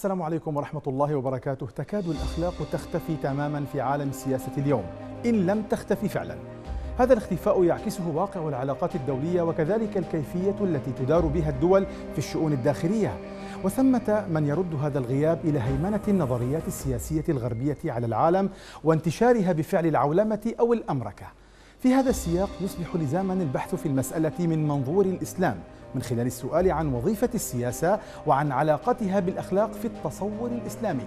السلام عليكم ورحمة الله وبركاته تكاد الأخلاق تختفي تماما في عالم السياسة اليوم إن لم تختفي فعلا هذا الاختفاء يعكسه واقع العلاقات الدولية وكذلك الكيفية التي تدار بها الدول في الشؤون الداخلية وثمة من يرد هذا الغياب إلى هيمنة النظريات السياسية الغربية على العالم وانتشارها بفعل العولمة أو الأمركة في هذا السياق يصبح لزاما البحث في المسألة من منظور الإسلام من خلال السؤال عن وظيفة السياسة وعن علاقتها بالأخلاق في التصور الإسلامي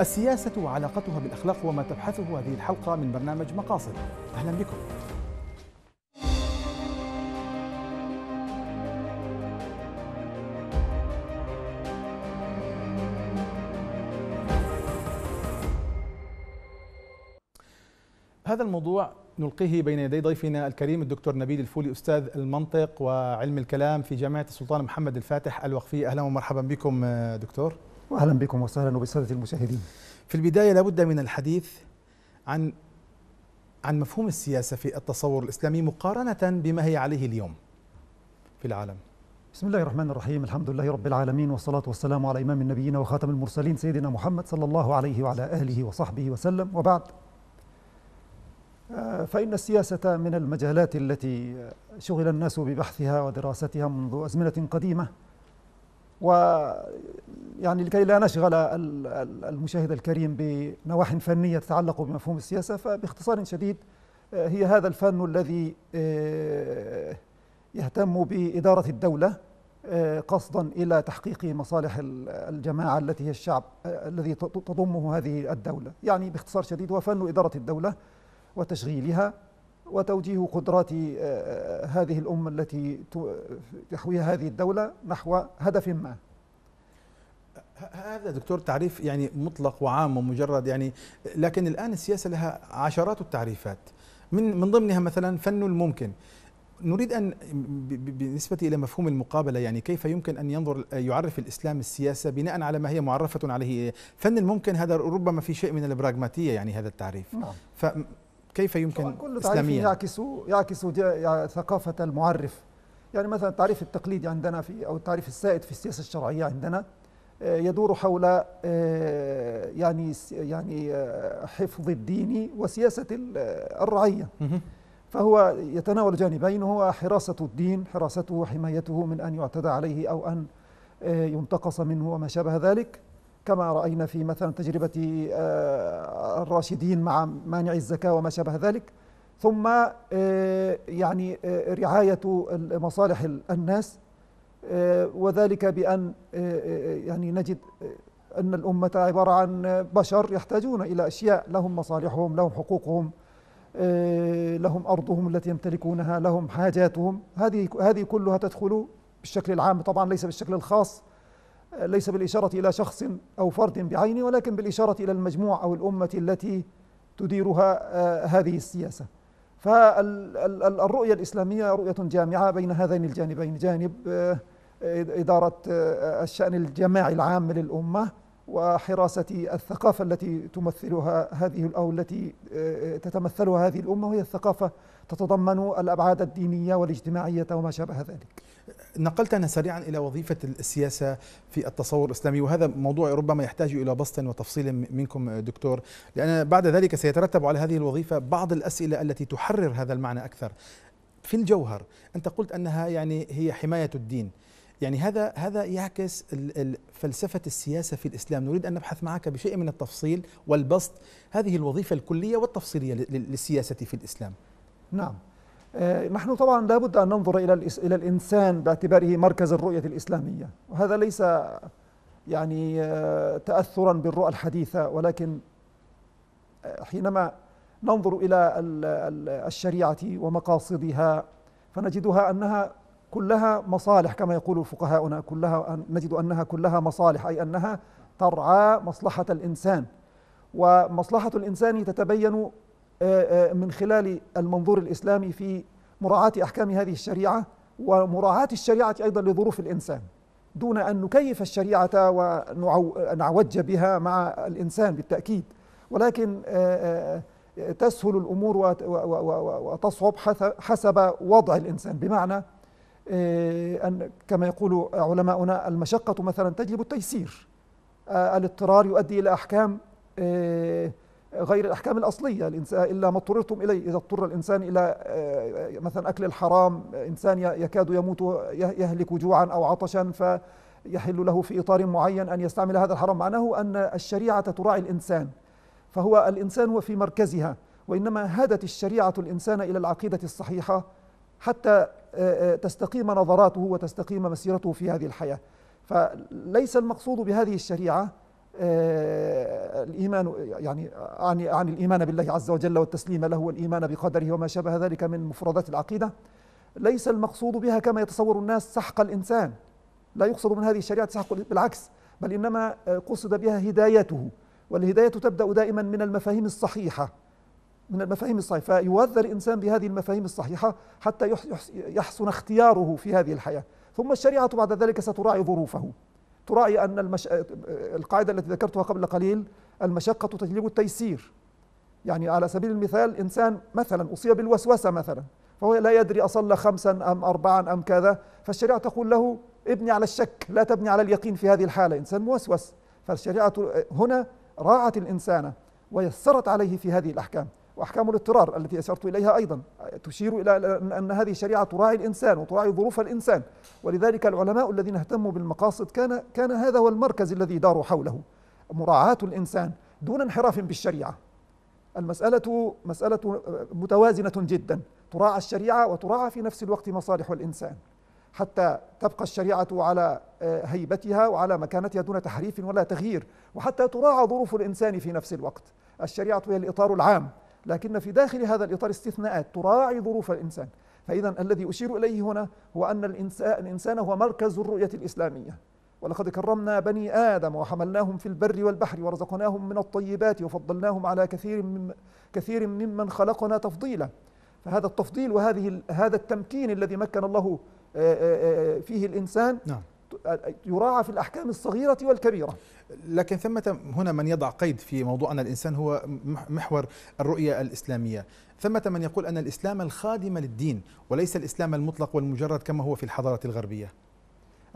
السياسة وعلاقتها بالأخلاق وما تبحثه هذه الحلقة من برنامج مقاصد أهلا بكم هذا الموضوع نلقيه بين يدي ضيفنا الكريم الدكتور نبيل الفولي أستاذ المنطق وعلم الكلام في جامعة السلطان محمد الفاتح الوقفي أهلا ومرحبا بكم دكتور وأهلا بكم وسهلا وبسادة المشاهدين في البداية لابد من الحديث عن عن مفهوم السياسة في التصور الإسلامي مقارنة بما هي عليه اليوم في العالم بسم الله الرحمن الرحيم الحمد لله رب العالمين والصلاة والسلام على إمام النبيين وخاتم المرسلين سيدنا محمد صلى الله عليه وعلى آله وصحبه وسلم وبعد فإن السياسة من المجالات التي شغل الناس ببحثها ودراستها منذ أزمنة قديمة ويعني لكي لا نشغل المشاهد الكريم بنواح فنية تتعلق بمفهوم السياسة فباختصار شديد هي هذا الفن الذي آه، يهتم بإدارة الدولة آه، قصدا إلى تحقيق مصالح الجماعة التي هي الشعب آه، الذي تضمه هذه الدولة يعني باختصار شديد هو فن إدارة الدولة وتشغيلها وتوجيه قدرات آه، آه، هذه الأمة التي تحويها هذه الدولة نحو هدف ما هذا دكتور تعريف يعني مطلق وعام ومجرد يعني لكن الآن السياسة لها عشرات التعريفات من من ضمنها مثلا فن الممكن نريد ان بالنسبه الى مفهوم المقابله يعني كيف يمكن ان ينظر يعرف الاسلام السياسه بناء على ما هي معرفه عليه فن الممكن هذا ربما في شيء من البراغماتيه يعني هذا التعريف نعم. كيف يمكن كل تعريف يعكس يعكس ثقافة المعرف يعني مثلا التعريف التقليدي عندنا في أو التعريف السائد في السياسة الشرعية عندنا آه، يدور حول آه، يعني يعني آه، حفظ الدين وسياسة الرعية فهو يتناول جانبين هو حراسة الدين حراسته وحمايته من أن يعتدى عليه أو أن ينتقص منه وما شابه ذلك كما رأينا في مثلا تجربة آه، الراشدين مع مانع الزكاة وما شابه ذلك ثم آه، يعني آه، رعاية مصالح الناس وذلك بأن يعني نجد أن الأمة عبارة عن بشر يحتاجون إلى أشياء لهم مصالحهم لهم حقوقهم لهم أرضهم التي يمتلكونها لهم حاجاتهم هذه هذه كلها تدخل بالشكل العام طبعا ليس بالشكل الخاص ليس بالإشارة إلى شخص أو فرد بعينه ولكن بالإشارة إلى المجموع أو الأمة التي تديرها آه، هذه السياسة فالرؤية الإسلامية رؤية جامعة بين هذين الجانبين جانب آه، إدارة آه، الشأن الجماعي العام للأمة وحراسة الثقافة التي تمثلها هذه أو التي تتمثلها هذه الأمة وهي الثقافة تتضمن الأبعاد الدينية والاجتماعية وما شابه ذلك نقلتنا سريعا إلى وظيفة السياسة في التصور الإسلامي وهذا موضوع ربما يحتاج إلى بسط وتفصيل منكم دكتور لأن بعد ذلك سيترتب على هذه الوظيفة بعض الأسئلة التي تحرر هذا المعنى أكثر في الجوهر أنت قلت أنها يعني هي حماية الدين يعني هذا هذا يعكس فلسفة السياسة في الإسلام نريد أن نبحث معك بشيء من التفصيل والبسط هذه الوظيفة الكلية والتفصيلية للسياسة في الإسلام نعم آه، نحن طبعا لابد أن ننظر إلى إلى الإنسان باعتباره مركز الرؤية الإسلامية وهذا ليس يعني آه، تأثرا بالرؤى الحديثة ولكن آه، حينما ننظر إلى الشريعة ومقاصدها فنجدها أنها كلها مصالح كما يقول فقهاؤنا كلها نجد أنها كلها مصالح أي أنها ترعى مصلحة الإنسان ومصلحة الإنسان تتبين آه، آه، من خلال المنظور الإسلامي في مراعاة أحكام هذه الشريعة ومراعاة الشريعة أيضا لظروف الإنسان دون أن نكيف الشريعة ونعوج بها مع الإنسان بالتأكيد ولكن آه، تسهل الأمور وتصعب حسب وضع الإنسان بمعنى أن كما يقول علماؤنا المشقة مثلا تجلب التيسير الاضطرار يؤدي إلى أحكام غير الأحكام الأصلية الإنسان إلا ما اضطررتم إليه إذا اضطر الإنسان إلى آه، مثلا أكل الحرام إنسان يكاد يموت يهلك جوعا أو عطشا فيحل له في إطار معين أن يستعمل هذا الحرام معناه أن الشريعة تراعي الإنسان فهو الإنسان هو في مركزها وإنما هدت الشريعة الإنسان إلى العقيدة الصحيحة حتى آه، آه، تستقيم نظراته وتستقيم مسيرته في هذه الحياة فليس المقصود بهذه الشريعة آه، الإيمان يعني عن, عن الإيمان بالله عز وجل والتسليم له والإيمان بقدره وما شابه ذلك من مفردات العقيدة ليس المقصود بها كما يتصور الناس سحق الإنسان لا يقصد من هذه الشريعة سحق بالعكس بل إنما آه، قصد بها هدايته والهداية تبدأ دائما من المفاهيم الصحيحة من المفاهيم الصحيحة فيوذر الإنسان بهذه المفاهيم الصحيحة حتى يحسن اختياره في هذه الحياة ثم الشريعة بعد ذلك ستراعي ظروفه رأي أن المش... القاعدة التي ذكرتها قبل قليل المشقة تجلب التيسير يعني على سبيل المثال إنسان مثلا أصيب بالوسوسة مثلا فهو لا يدري أصلى خمسا أم أربعا أم كذا فالشريعة تقول له ابني على الشك لا تبني على اليقين في هذه الحالة إنسان موسوس فالشريعة هنا راعت الإنسان ويسرت عليه في هذه الأحكام وأحكام الاضطرار التي أشرت إليها أيضا تشير إلى أن هذه الشريعة تراعي الإنسان وتراعي ظروف الإنسان ولذلك العلماء الذين اهتموا بالمقاصد كان كان هذا هو المركز الذي داروا حوله مراعاة الإنسان دون انحراف بالشريعة المسألة مسألة متوازنة جدا تراعى الشريعة وتراعى في نفس الوقت مصالح الإنسان حتى تبقى الشريعة على آه، هيبتها وعلى مكانتها دون تحريف ولا تغيير وحتى تراعى ظروف الإنسان في نفس الوقت الشريعة هي الإطار العام لكن في داخل هذا الإطار استثناءات تراعي ظروف الإنسان فإذا الذي أشير إليه هنا هو أن الإنسان, الإنسان هو مركز الرؤية الإسلامية ولقد كرمنا بني آدم وحملناهم في البر والبحر ورزقناهم من الطيبات وفضلناهم على كثير من كثير ممن خلقنا تفضيلا فهذا التفضيل وهذه هذا التمكين الذي مكن الله فيه الإنسان نعم. يراعى في الأحكام الصغيرة والكبيرة لكن ثمة هنا من يضع قيد في موضوع أن الإنسان هو محور الرؤية الإسلامية ثمة من يقول أن الإسلام الخادم للدين وليس الإسلام المطلق والمجرد كما هو في الحضارة الغربية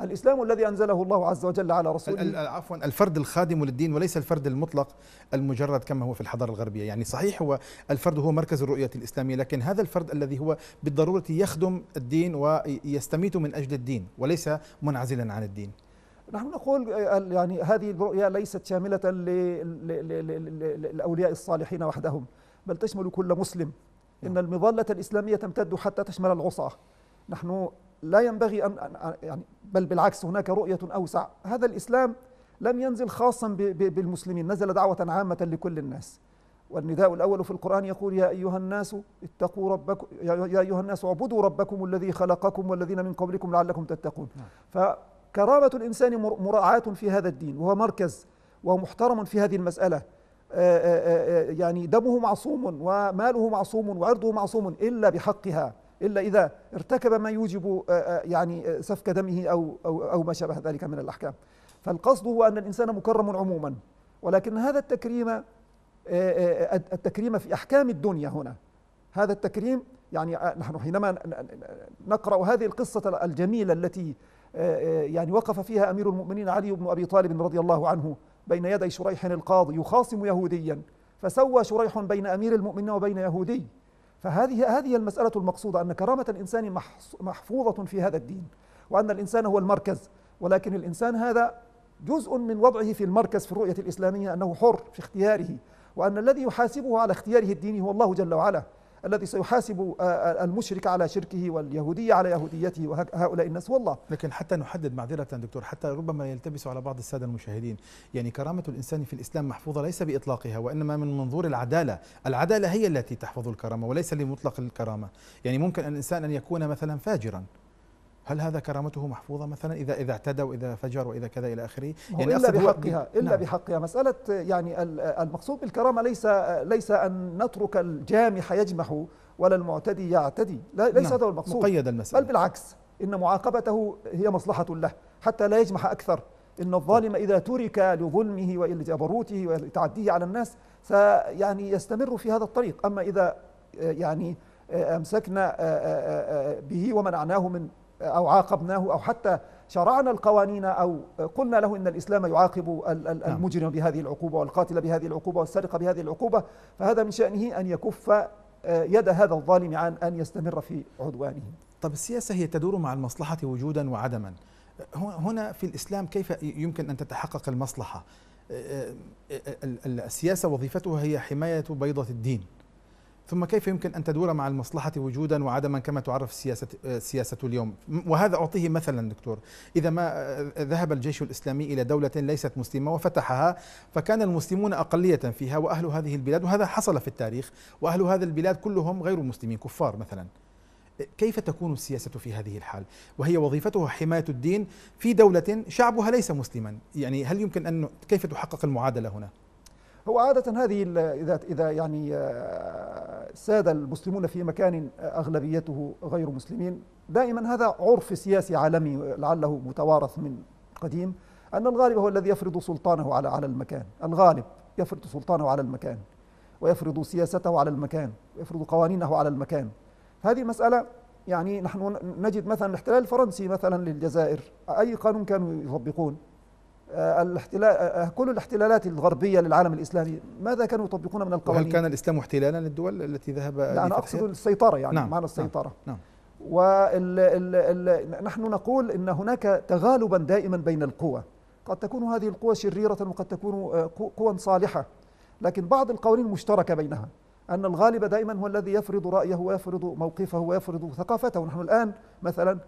الإسلام الذي أنزله الله عز وجل على رسوله عفوا الفرد الخادم للدين وليس الفرد المطلق المجرد كما هو في الحضارة الغربية يعني صحيح هو الفرد هو مركز الرؤية الإسلامية لكن هذا الفرد الذي هو بالضرورة يخدم الدين ويستميت من أجل الدين وليس منعزلا عن الدين نحن نقول يعني هذه الرؤية ليست شاملة للأولياء الصالحين وحدهم بل تشمل كل مسلم نعم. إن المظلة الإسلامية تمتد حتى تشمل العصاة نحن لا ينبغي أن يعني بل بالعكس هناك رؤية أوسع هذا الإسلام لم ينزل خاصا بالمسلمين نزل دعوة عامة لكل الناس والنداء الأول في القرآن يقول يا أيها الناس اتقوا ربكم يا أيها الناس اعبدوا ربكم الذي خلقكم والذين من قبلكم لعلكم تتقون نعم. فكرامة الإنسان مراعاة في هذا الدين وهو مركز ومحترم في هذه المسألة آه، آه، آه، يعني دمه معصوم وماله معصوم وعرضه معصوم إلا بحقها إلا إذا ارتكب ما يوجب آه، آه، يعني آه، سفك دمه أو, أو, أو ما شابه ذلك من الأحكام فالقصد هو أن الإنسان مكرم عموما ولكن هذا التكريم التكريم في أحكام الدنيا هنا هذا التكريم يعني نحن حينما نقرأ هذه القصة الجميلة التي يعني وقف فيها أمير المؤمنين علي بن أبي طالب رضي الله عنه بين يدي شريح القاضي يخاصم يهوديا فسوى شريح بين أمير المؤمنين وبين يهودي فهذه هذه المسألة المقصودة أن كرامة الإنسان محفوظة في هذا الدين وأن الإنسان هو المركز ولكن الإنسان هذا جزء من وضعه في المركز في الرؤية الإسلامية أنه حر في اختياره وأن الذي يحاسبه على اختياره الديني هو الله جل وعلا الذي سيحاسب آه، آه، المشرك على شركه واليهودية على يهوديته وهؤلاء الناس والله لكن حتى نحدد معذرة دكتور حتى ربما يلتبس على بعض السادة المشاهدين يعني كرامة الإنسان في الإسلام محفوظة ليس بإطلاقها وإنما من منظور العدالة العدالة هي التي تحفظ الكرامة وليس لمطلق الكرامة يعني ممكن الإنسان أن يكون مثلا فاجرا هل هذا كرامته محفوظه مثلا اذا اذا اعتدى واذا فجر واذا كذا الى اخره يعني الا بحقها الا نعم. بحقها مساله يعني المقصود بالكرامه ليس ليس ان نترك الجامح يجمح ولا المعتدي يعتدي ليس نعم. هذا هو المقصود مقيد المسألة بل بالعكس إن معاقبته هي مصلحة له حتى لا يجمح أكثر إن الظالم إذا ترك لظلمه ولجبروته ولتعديه على الناس سيعني يستمر في هذا الطريق أما إذا آه، يعني آه، أمسكنا آه، به ومنعناه من أو عاقبناه أو حتى شرعنا القوانين أو قلنا له إن الإسلام يعاقب نعم. المجرم بهذه العقوبة والقاتل بهذه العقوبة والسرقة بهذه العقوبة فهذا من شأنه أن يكف آه، يد هذا الظالم عن أن يستمر في عدوانه طب السياسة هي تدور مع المصلحة وجودا وعدما هنا في الإسلام كيف يمكن أن تتحقق المصلحة آه، آه، السياسة وظيفتها هي حماية بيضة الدين ثم كيف يمكن أن تدور مع المصلحة وجودا وعدما كما تعرف سياسة, سياسة اليوم وهذا أعطيه مثلا دكتور إذا ما آه، ذهب الجيش الإسلامي إلى دولة ليست مسلمة وفتحها فكان المسلمون أقلية فيها وأهل هذه البلاد وهذا حصل في التاريخ وأهل هذه البلاد كلهم غير مسلمين كفار مثلا إيه، كيف تكون السياسة في هذه الحال وهي وظيفتها حماية الدين في دولة شعبها ليس مسلما يعني هل يمكن أن كيف تحقق المعادلة هنا؟ هو عادة هذه إذا إذا يعني آه، السادة المسلمون في مكان أغلبيته غير مسلمين دائما هذا عرف سياسي عالمي لعله متوارث من قديم أن الغالب هو الذي يفرض سلطانه على على المكان الغالب يفرض سلطانه على المكان ويفرض سياسته على المكان ويفرض قوانينه على المكان هذه مسألة يعني نحن نجد مثلا الاحتلال الفرنسي مثلا للجزائر أي قانون كانوا يطبقون آه، الاحتلال آه، آه، كل الاحتلالات الغربية للعالم الإسلامي ماذا كانوا يطبقون من القوانين هل كان الإسلام احتلالا للدول التي ذهب لا أنا أقصد السيطرة يعني نعم معنى نعم، السيطرة نعم, نعم وال ال ال نحن نقول ان هناك تغالبا دائما بين القوى قد تكون هذه القوى شريره وقد تكون قوى صالحه لكن بعض القوانين مشتركه بينها ان الغالب دائما هو الذي يفرض رايه ويفرض موقفه ويفرض ثقافته نحن الان مثلا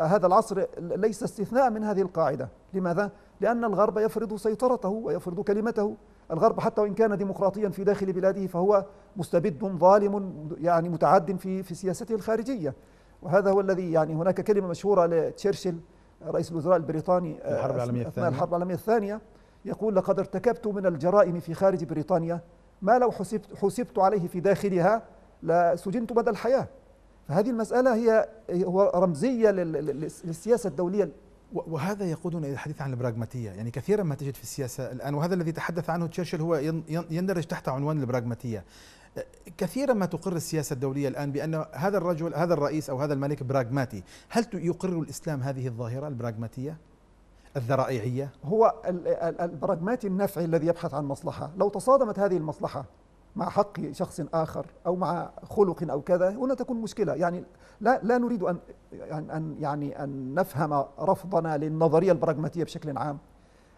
هذا العصر ليس استثناء من هذه القاعده لماذا لأن الغرب يفرض سيطرته ويفرض كلمته الغرب حتى وإن كان ديمقراطيا في داخل بلاده فهو مستبد ظالم يعني متعد في في سياسته الخارجية وهذا هو الذي يعني هناك كلمة مشهورة لتشرشل رئيس الوزراء البريطاني آه، الحرب العالمية الثانية الحرب العالمية الثانية يقول لقد ارتكبت من الجرائم في خارج بريطانيا ما لو حسبت حسبت عليه في داخلها لسجنت مدى الحياة فهذه المسألة هي هو رمزية للسياسة الدولية وهذا يقودنا الى الحديث عن البراغماتيه، يعني كثيرا ما تجد في السياسه الان وهذا الذي تحدث عنه تشرشل هو يندرج تحت عنوان البراغماتيه. كثيرا ما تقر السياسه الدوليه الان بان هذا الرجل هذا الرئيس او هذا الملك براغماتي، هل يقر الاسلام هذه الظاهره البراغماتيه؟ الذرائعيه؟ هو البراغماتي النفعي الذي يبحث عن مصلحه، لو تصادمت هذه المصلحه مع حق شخص آخر أو مع خلق أو كذا هنا تكون مشكلة يعني لا, لا نريد أن, يعني أن, يعني أن نفهم رفضنا للنظرية البراغماتية بشكل عام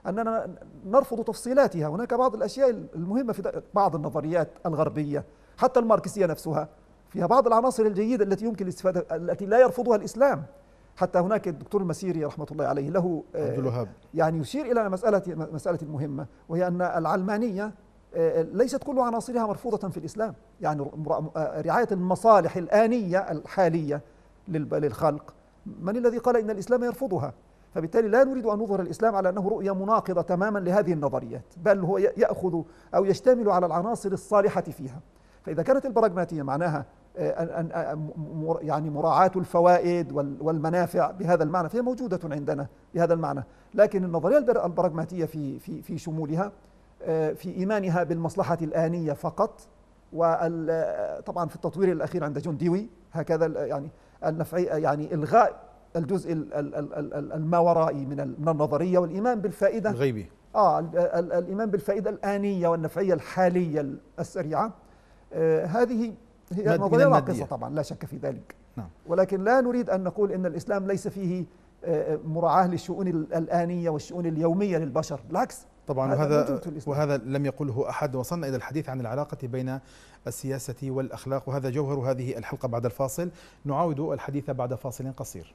أننا نرفض تفصيلاتها هناك بعض الأشياء المهمة في بعض النظريات الغربية حتى الماركسية نفسها فيها بعض العناصر الجيدة التي يمكن الاستفادة التي لا يرفضها الإسلام حتى هناك الدكتور المسيري رحمة الله عليه له آه، عبد الوهاب يعني يشير إلى مسألة مسألة مهمة وهي أن العلمانية آه، آه، ليست كل عناصرها مرفوضة في الإسلام يعني آه، رعاية المصالح الآنية الحالية للخلق من الذي قال إن الإسلام يرفضها فبالتالي لا نريد أن نظهر الإسلام على أنه رؤية مناقضة تماما لهذه النظريات بل هو يأخذ أو يشتمل على العناصر الصالحة فيها فإذا كانت البراغماتية معناها يعني مراعاة الفوائد والمنافع بهذا المعنى فهي موجودة عندنا بهذا المعنى لكن النظرية البراغماتية في في في شمولها آه، في إيمانها بالمصلحة الآنية فقط وطبعا آه، في التطوير الأخير عند جون ديوي هكذا آه، يعني النفعي يعني إلغاء الجزء الماورائي من النظرية والإيمان بالفائدة الغيبي آه الإيمان بالفائدة الآنية والنفعية الحالية السريعة هذه هي نظرية راقصة طبعا لا شك في ذلك نعم. ولكن لا نريد أن نقول أن الإسلام ليس فيه مراعاة للشؤون الآنية والشؤون اليومية للبشر بالعكس طبعا وهذا وهذا لم يقله احد وصلنا الى الحديث عن العلاقه بين السياسه والاخلاق وهذا جوهر هذه الحلقه بعد الفاصل نعاود الحديث بعد فاصل قصير.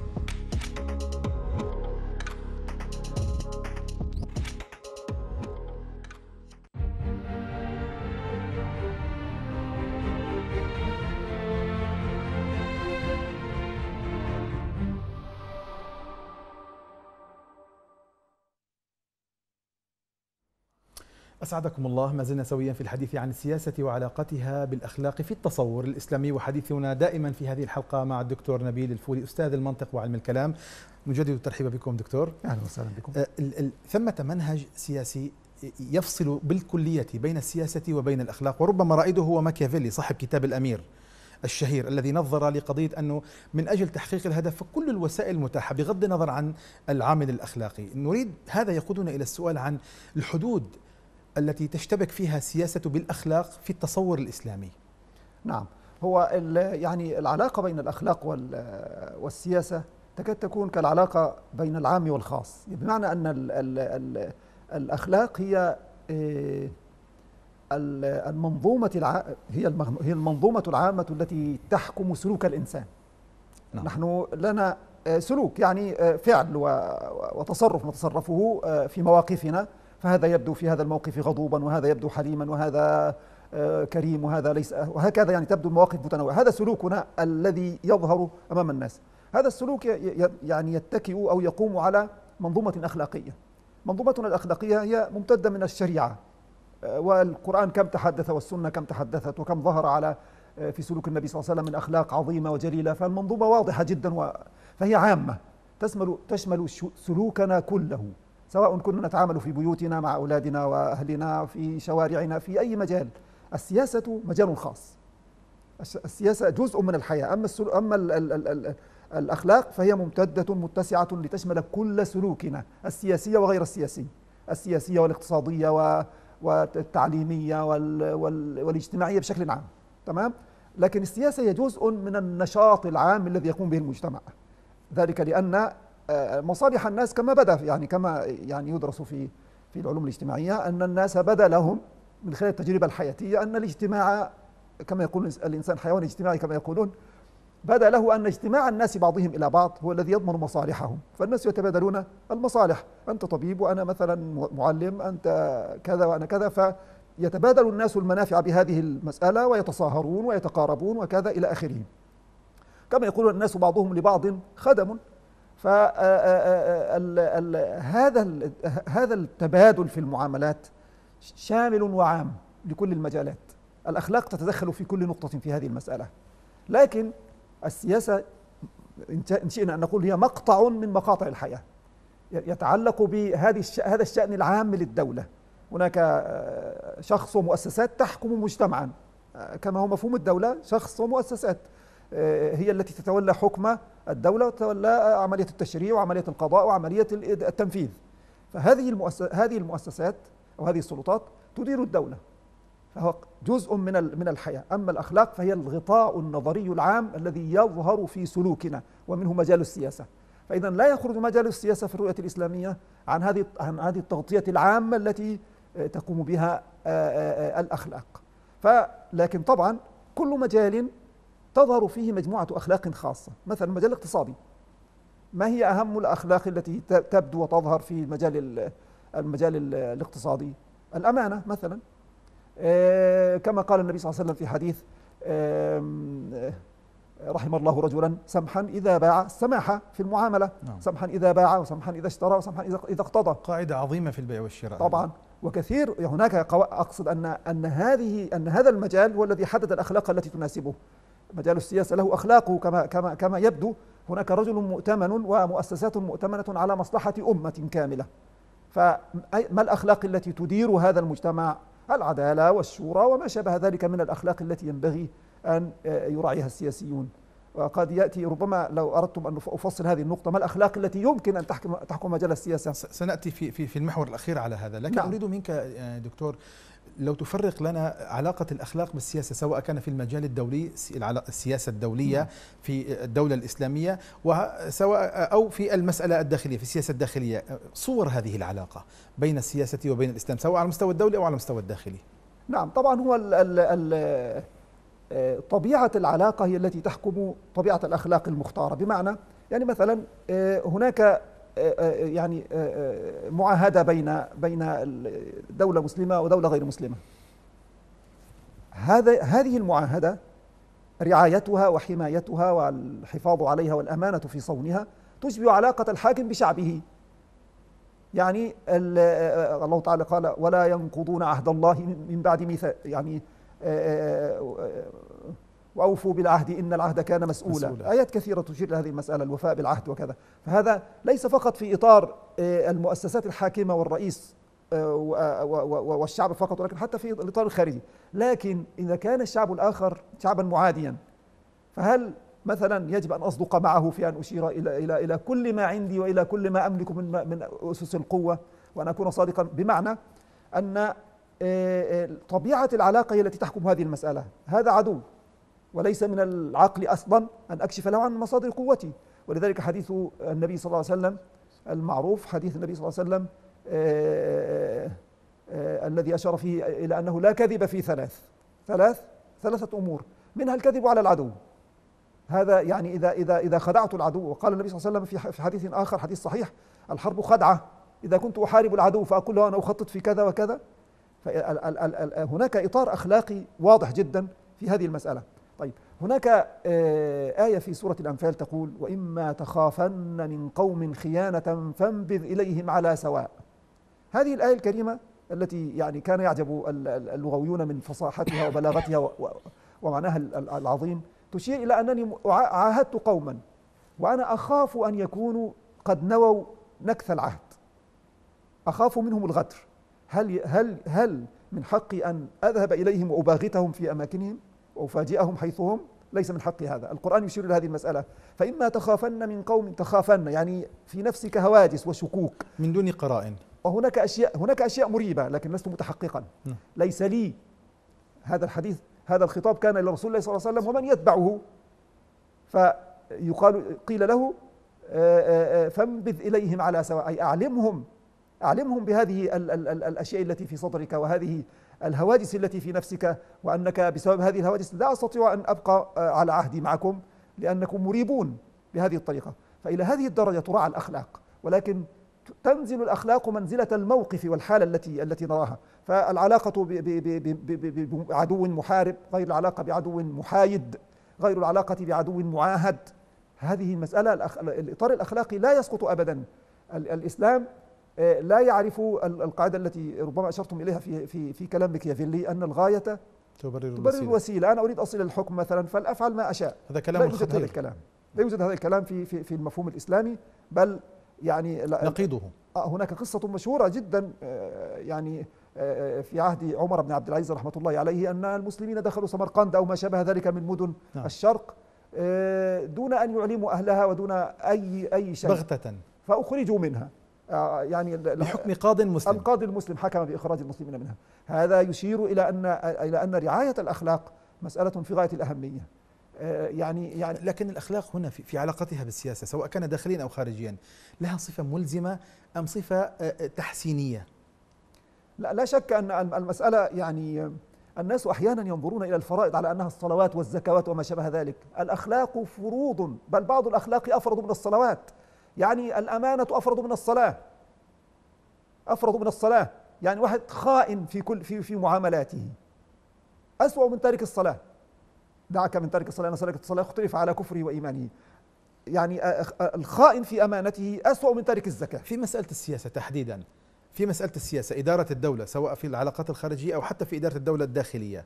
أسعدكم الله ما زلنا سويا في الحديث عن السياسة وعلاقتها بالأخلاق في التصور الإسلامي وحديثنا دائما في هذه الحلقة مع الدكتور نبيل الفولي أستاذ المنطق وعلم الكلام نجدد الترحيب بكم دكتور أهلا وسهلا بكم أه، ثمة منهج سياسي يفصل بالكلية بين السياسة وبين الأخلاق وربما رائده هو ماكيافيلي صاحب كتاب الأمير الشهير الذي نظر لقضية أنه من أجل تحقيق الهدف فكل الوسائل متاحة بغض النظر عن العامل الأخلاقي نريد هذا يقودنا إلى السؤال عن الحدود التي تشتبك فيها السياسة بالأخلاق في التصور الإسلامي نعم هو يعني العلاقة بين الأخلاق والسياسة تكاد تكون كالعلاقة بين العام والخاص بمعنى أن الـ الـ الـ الأخلاق هي آه، المنظومة الع... هي هي المنظومة العامة التي تحكم سلوك الإنسان نعم. نحن لنا آه، سلوك يعني آه، فعل وتصرف نتصرفه في مواقفنا فهذا يبدو في هذا الموقف غضوبا وهذا يبدو حليما وهذا آه، كريم وهذا ليس وهكذا يعني تبدو المواقف متنوعة هذا سلوكنا الذي يظهر أمام الناس هذا السلوك يعني يتكئ أو يقوم على منظومة أخلاقية منظومتنا الأخلاقية هي ممتدة من الشريعة آه، والقرآن كم تحدث والسنة كم تحدثت وكم ظهر على آه، في سلوك النبي صلى الله عليه وسلم من أخلاق عظيمة وجليلة فالمنظومة واضحة جدا فهي عامة تشمل تشمل سلوكنا كله سواء كنا نتعامل في بيوتنا مع أولادنا وأهلنا في شوارعنا في أي مجال السياسة مجال خاص السياسة جزء من الحياة أما, السل... أما ال... ال... ال... ال... الأخلاق فهي ممتدة متسعة لتشمل كل سلوكنا السياسية وغير السياسي السياسية والاقتصادية و... والتعليمية وال... وال... والاجتماعية بشكل عام تمام؟ لكن السياسة هي جزء من النشاط العام الذي يقوم به المجتمع ذلك لأن مصالح الناس كما بدا يعني كما يعني يدرس في في العلوم الاجتماعيه ان الناس بدا لهم من خلال التجربه الحياتيه ان الاجتماع كما يقول الانسان حيوان اجتماعي كما يقولون بدا له ان اجتماع الناس بعضهم الى بعض هو الذي يضمن مصالحهم فالناس يتبادلون المصالح انت طبيب وانا مثلا معلم انت كذا وانا كذا فيتبادل الناس المنافع بهذه المسألة ويتصاهرون ويتقاربون وكذا إلى آخره كما يقول الناس بعضهم لبعض خدم ف آه، آه، آه، هذا التبادل في المعاملات شامل وعام لكل المجالات الأخلاق تتدخل في كل نقطة في هذه المسألة لكن السياسة إن شئنا أن نقول هي مقطع من مقاطع الحياة يتعلق بهذه هذا الشأن العام للدولة هناك شخص ومؤسسات تحكم مجتمعا كما هو مفهوم الدولة شخص ومؤسسات آه، هي التي تتولى حكم الدولة وتتولى عملية التشريع وعملية القضاء وعملية التنفيذ فهذه المؤسسات هذه المؤسسات أو هذه السلطات تدير الدولة فهو جزء من من الحياة أما الأخلاق فهي الغطاء النظري العام الذي يظهر في سلوكنا ومنه مجال السياسة فإذا لا يخرج مجال السياسة في الرؤية الإسلامية عن هذه عن هذه التغطية العامة التي آه، تقوم بها آه، الأخلاق فلكن طبعا كل مجال تظهر فيه مجموعة أخلاق خاصة مثلا المجال الاقتصادي ما هي أهم الأخلاق التي تبدو وتظهر في المجال المجال الاقتصادي الأمانة مثلا آه، كما قال النبي صلى الله عليه وسلم في حديث آه، رحم الله رجلا سمحا إذا باع السماحة في المعاملة نعم. سمحا إذا باع وسمحا إذا اشترى وسمحا إذا اقتضى قاعدة عظيمة في البيع والشراء طبعا وكثير هناك أقصد أن أن هذه أن هذا المجال هو الذي حدد الأخلاق التي تناسبه مجال السياسة له أخلاقه كما, كما, كما يبدو هناك رجل مؤتمن ومؤسسات مؤتمنة على مصلحة أمة كاملة فما الأخلاق التي تدير هذا المجتمع العدالة والشورى وما شابه ذلك من الأخلاق التي ينبغي أن آه، يراعيها السياسيون وقد يأتي ربما لو أردتم أن أفصل هذه النقطة ما الأخلاق التي يمكن أن تحكم, تحكم مجال السياسة سنأتي في, في, في المحور الأخير على هذا لكن نعم. أريد منك آه، دكتور لو تفرق لنا علاقة الأخلاق بالسياسة سواء كان في المجال الدولي السياسة الدولية في الدولة الإسلامية وسواء أو في المسألة الداخلية في السياسة الداخلية صور هذه العلاقة بين السياسة وبين الإسلام سواء على المستوى الدولي أو على المستوى الداخلي نعم طبعا هو ال ال الـ آه، طبيعة العلاقة هي التي تحكم طبيعة الأخلاق المختارة بمعنى يعني مثلا آه، هناك يعني آه، آه، معاهده بين بين دوله مسلمه ودوله غير مسلمه هذا هذه المعاهده رعايتها وحمايتها والحفاظ عليها والامانه في صونها تشبه علاقه الحاكم بشعبه يعني آه، الله تعالى قال ولا ينقضون عهد الله من بعد ميثاق يعني وأوفوا بالعهد إن العهد كان مسؤولا, مسؤولة. آيات كثيرة تشير لهذه المسألة الوفاء بالعهد وكذا فهذا ليس فقط في إطار آه، المؤسسات الحاكمة والرئيس آه، آه، والشعب فقط ولكن حتى في الإطار الخارجي لكن إذا كان الشعب الآخر شعبا معاديا فهل مثلا يجب أن أصدق معه في أن أشير إلى, إلى, إلى كل ما عندي وإلى كل ما أملك من, من أسس القوة وأن أكون صادقا بمعنى أن طبيعة العلاقة هي التي تحكم هذه المسألة هذا عدو وليس من العقل أصلا أن أكشف له عن مصادر قوتي ولذلك حديث النبي صلى الله عليه وسلم المعروف حديث النبي صلى الله عليه وسلم آه، آه، آه، الذي أشار فيه إلى أنه لا كذب في ثلاث ثلاث ثلاثة أمور منها الكذب على العدو هذا يعني إذا إذا إذا خدعت العدو وقال النبي صلى الله عليه وسلم في حديث آخر حديث صحيح الحرب خدعة إذا كنت أحارب العدو فأقول له أنا أخطط في كذا وكذا هناك إطار أخلاقي واضح جدا في هذه المسألة هناك آه، آية في سورة الأنفال تقول وإما تخافن من قوم خيانة فانبذ إليهم على سواء هذه الآية الكريمة التي يعني كان يعجب اللغويون من فصاحتها وبلاغتها ومعناها العظيم تشير إلى أنني عاهدت قوما وأنا أخاف أن يكونوا قد نووا نكث العهد أخاف منهم الغدر هل, هل, هل من حقي أن أذهب إليهم وأباغتهم في أماكنهم وأفاجئهم حيث هم ليس من حقي هذا القرآن يشير إلى هذه المسألة فإما تخافن من قوم تخافن يعني في نفسك هواجس وشكوك من دون قرائن وهناك أشياء هناك أشياء مريبة لكن لست متحققا نعم. ليس لي هذا الحديث هذا الخطاب كان إلى رسول الله صلى الله عليه وسلم ومن يتبعه فيقال قيل له آه، آه، آه، فانبذ إليهم على سواء أي أعلمهم أعلمهم بهذه الأشياء التي في صدرك وهذه الهواجس التي في نفسك وأنك بسبب هذه الهواجس لا أستطيع أن أبقى آه، على عهدي معكم لأنكم مريبون بهذه الطريقة فإلى هذه الدرجة تراعى الأخلاق ولكن تنزل الأخلاق منزلة الموقف والحالة التي التي نراها فالعلاقة بعدو محارب غير العلاقة بعدو محايد غير العلاقة بعدو معاهد هذه المسألة الإطار الأخلاقي لا يسقط أبدا الإسلام آه، لا يعرفوا القاعدة التي ربما أشرتم إليها في, في, في كلام بكيافيلي أن الغاية تبرر الوسيلة. الوسيلة أنا أريد أصل إلى الحكم مثلا فلأفعل ما أشاء هذا كلام لا يوجد هذا الكلام لا يوجد هذا الكلام في, في, في المفهوم الإسلامي بل يعني نقيضه آه، هناك قصة مشهورة جدا آه، يعني في عهد عمر بن عبد العزيز رحمة الله عليه أن المسلمين دخلوا سمرقند أو ما شابه ذلك من مدن نعم. الشرق دون أن يعلموا أهلها ودون أي أي شيء بغتة فأخرجوا منها آه، يعني بحكم قاض مسلم القاضي المسلم حكم باخراج المسلمين منها هذا يشير الى ان الى ان رعايه الاخلاق مساله في غايه الاهميه آه، يعني يعني لكن الاخلاق هنا في, في علاقتها بالسياسه سواء كان داخليا او خارجيا لها صفه ملزمه ام صفه آه، تحسينيه لا لا شك ان المساله يعني الناس احيانا ينظرون الى الفرائض على انها الصلوات والزكوات وما شابه ذلك الاخلاق فروض بل بعض الاخلاق افرض من الصلوات يعني الأمانة أفرض من الصلاة أفرض من الصلاة يعني واحد خائن في كل في في معاملاته أسوأ من تارك الصلاة دعك من تارك الصلاة أن سلكت الصلاة اختلف على كفره وإيمانه يعني آه، آه، آه، الخائن في أمانته أسوأ من تارك الزكاة في مسألة السياسة تحديدا في مسألة السياسة إدارة الدولة سواء في العلاقات الخارجية أو حتى في إدارة الدولة الداخلية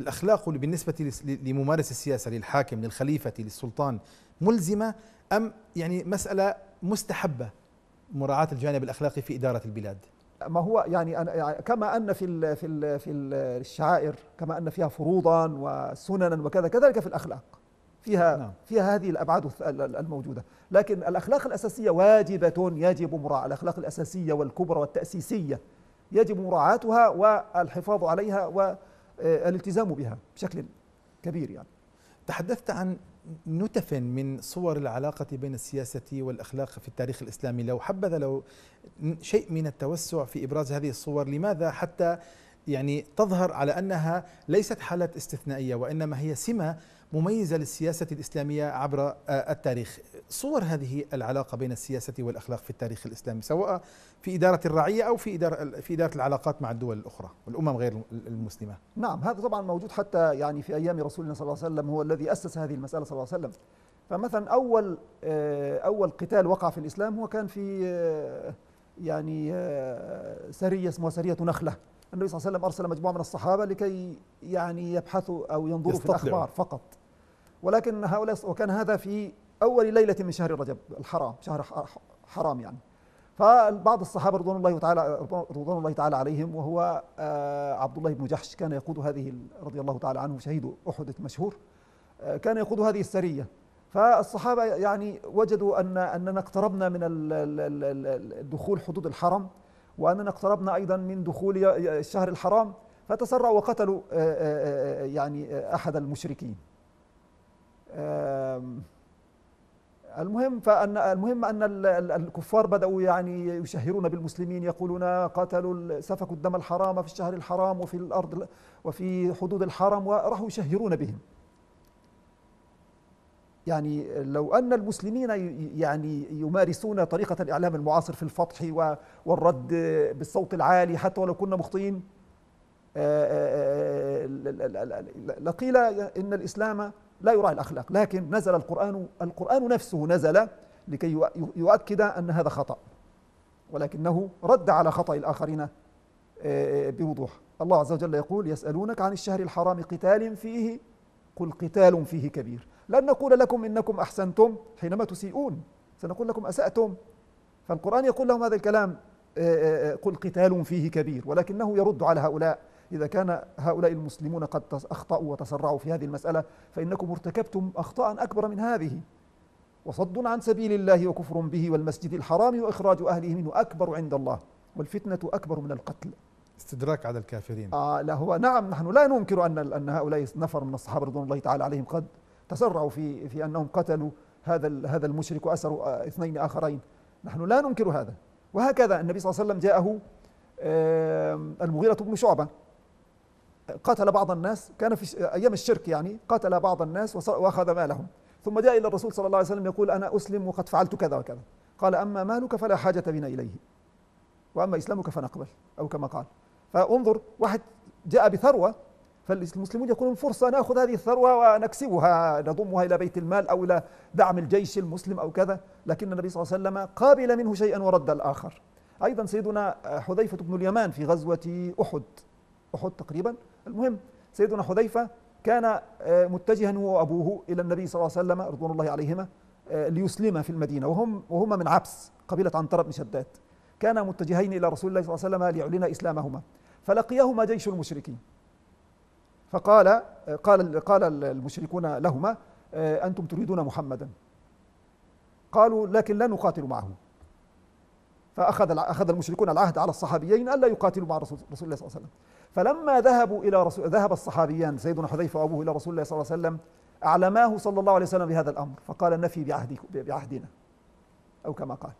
الأخلاق اللي بالنسبة لممارس السياسة للحاكم للخليفة للسلطان ملزمة أم يعني مسألة مستحبة مراعاة الجانب الأخلاقي في إدارة البلاد ما هو يعني أنا يعني كما ان في الـ في الـ في الشعائر كما ان فيها فروضا وسننا وكذا كذلك في الاخلاق فيها نعم. فيها هذه الابعاد الموجوده لكن الاخلاق الاساسيه واجبه يجب مراعاه الاخلاق الاساسيه والكبرى والتاسيسيه يجب مراعاتها والحفاظ عليها و آه، الالتزام بها بشكل كبير يعني تحدثت عن نتف من صور العلاقة بين السياسة والأخلاق في التاريخ الإسلامي لو حبذا لو شيء من التوسع في إبراز هذه الصور لماذا حتى يعني تظهر على انها ليست حاله استثنائيه وانما هي سمه مميزه للسياسه الاسلاميه عبر آه، التاريخ. صور هذه العلاقه بين السياسه والاخلاق في التاريخ الاسلامي سواء في اداره الرعيه او في اداره في اداره العلاقات مع الدول الاخرى والامم غير المسلمه. نعم هذا طبعا موجود حتى يعني في ايام رسولنا صلى الله عليه وسلم هو الذي اسس هذه المساله صلى الله عليه وسلم. فمثلا اول آه، اول قتال وقع في الاسلام هو كان في آه، يعني سريه اسمها سريه نخله. النبي صلى الله عليه وسلم أرسل مجموعة من الصحابة لكي يعني يبحثوا أو ينظروا في الأخبار فقط ولكن هؤلاء وكان هذا في أول ليلة من شهر رجب الحرام شهر حرام يعني فبعض الصحابة رضوان الله تعالى رضوان الله تعالى عليهم وهو آه، عبد الله بن جحش كان يقود هذه رضي الله تعالى عنه شهيد أحد المشهور آه، كان يقود هذه السرية فالصحابة يعني وجدوا أن أننا اقتربنا من الدخول حدود الحرم وأننا اقتربنا أيضا من دخول الشهر الحرام فتسرعوا وقتلوا آه، آه، آه، يعني أحد المشركين المهم فان المهم ان الكفار بداوا يعني يشهرون بالمسلمين يقولون قتلوا سفكوا الدم الحرام في الشهر الحرام وفي الارض وفي حدود الحرم وراحوا يشهرون بهم يعني لو أن المسلمين يعني يمارسون طريقة الإعلام المعاصر في الفتح والرد بالصوت العالي حتى ولو كنا مخطئين آه، آه، آه، لقيل إن الإسلام لا يراعي الأخلاق لكن نزل القرآن القرآن نفسه نزل لكي يؤكد أن هذا خطأ ولكنه رد على خطأ الآخرين بوضوح الله عز وجل يقول يسألونك عن الشهر الحرام قتال فيه قل قتال فيه كبير لن نقول لكم إنكم أحسنتم حينما تسيئون سنقول لكم أسأتم فالقرآن يقول لهم هذا الكلام آه، آه، آه، قل قتال فيه كبير ولكنه يرد على هؤلاء إذا كان هؤلاء المسلمون قد أخطأوا وتسرعوا في هذه المسألة فإنكم ارتكبتم أخطاء أكبر من هذه وصد عن سبيل الله وكفر به والمسجد الحرام وإخراج أهله منه أكبر عند الله والفتنة أكبر من القتل استدراك على الكافرين آه لا هو نعم نحن لا ننكر أن أن هؤلاء نفر من الصحابة رضوان الله تعالى عليهم قد تسرعوا في في انهم قتلوا هذا هذا المشرك واسروا آه، اثنين اخرين نحن لا ننكر هذا وهكذا النبي صلى الله عليه وسلم جاءه المغيرة بن شعبة قتل بعض الناس كان في أيام الشرك يعني قتل بعض الناس وأخذ مالهم ثم جاء إلى الرسول صلى الله عليه وسلم يقول أنا أسلم وقد فعلت كذا وكذا قال أما مالك فلا حاجة بنا إليه وأما إسلامك فنقبل أو كما قال فانظر واحد جاء بثروة فالمسلمون يقولون فرصة نأخذ هذه الثروة ونكسبها نضمها إلى بيت المال أو إلى دعم الجيش المسلم أو كذا لكن النبي صلى الله عليه وسلم قابل منه شيئا ورد الآخر أيضا سيدنا حذيفة بن اليمان في غزوة أحد أحد تقريبا المهم سيدنا حذيفة كان آه، متجها هو وأبوه إلى النبي صلى الله عليه وسلم رضوان الله عليهما آه، ليسلم في المدينة وهم وهما من عبس قبيلة عنترة بن شداد كانا متجهين إلى رسول الله صلى الله عليه وسلم ليعلنا إسلامهما فلقيهما جيش المشركين فقال قال قال المشركون لهما آه، انتم تريدون محمدا قالوا لكن لا نقاتل معه فاخذ اخذ المشركون العهد على الصحابيين الا يقاتلوا مع رسول الله صلى الله عليه وسلم فلما ذهبوا الى رسول ذهب الصحابيان سيدنا حذيفه وابوه الى رسول الله صلى الله عليه وسلم اعلماه صلى الله عليه وسلم بهذا الامر فقال نفي بعهدنا او كما قال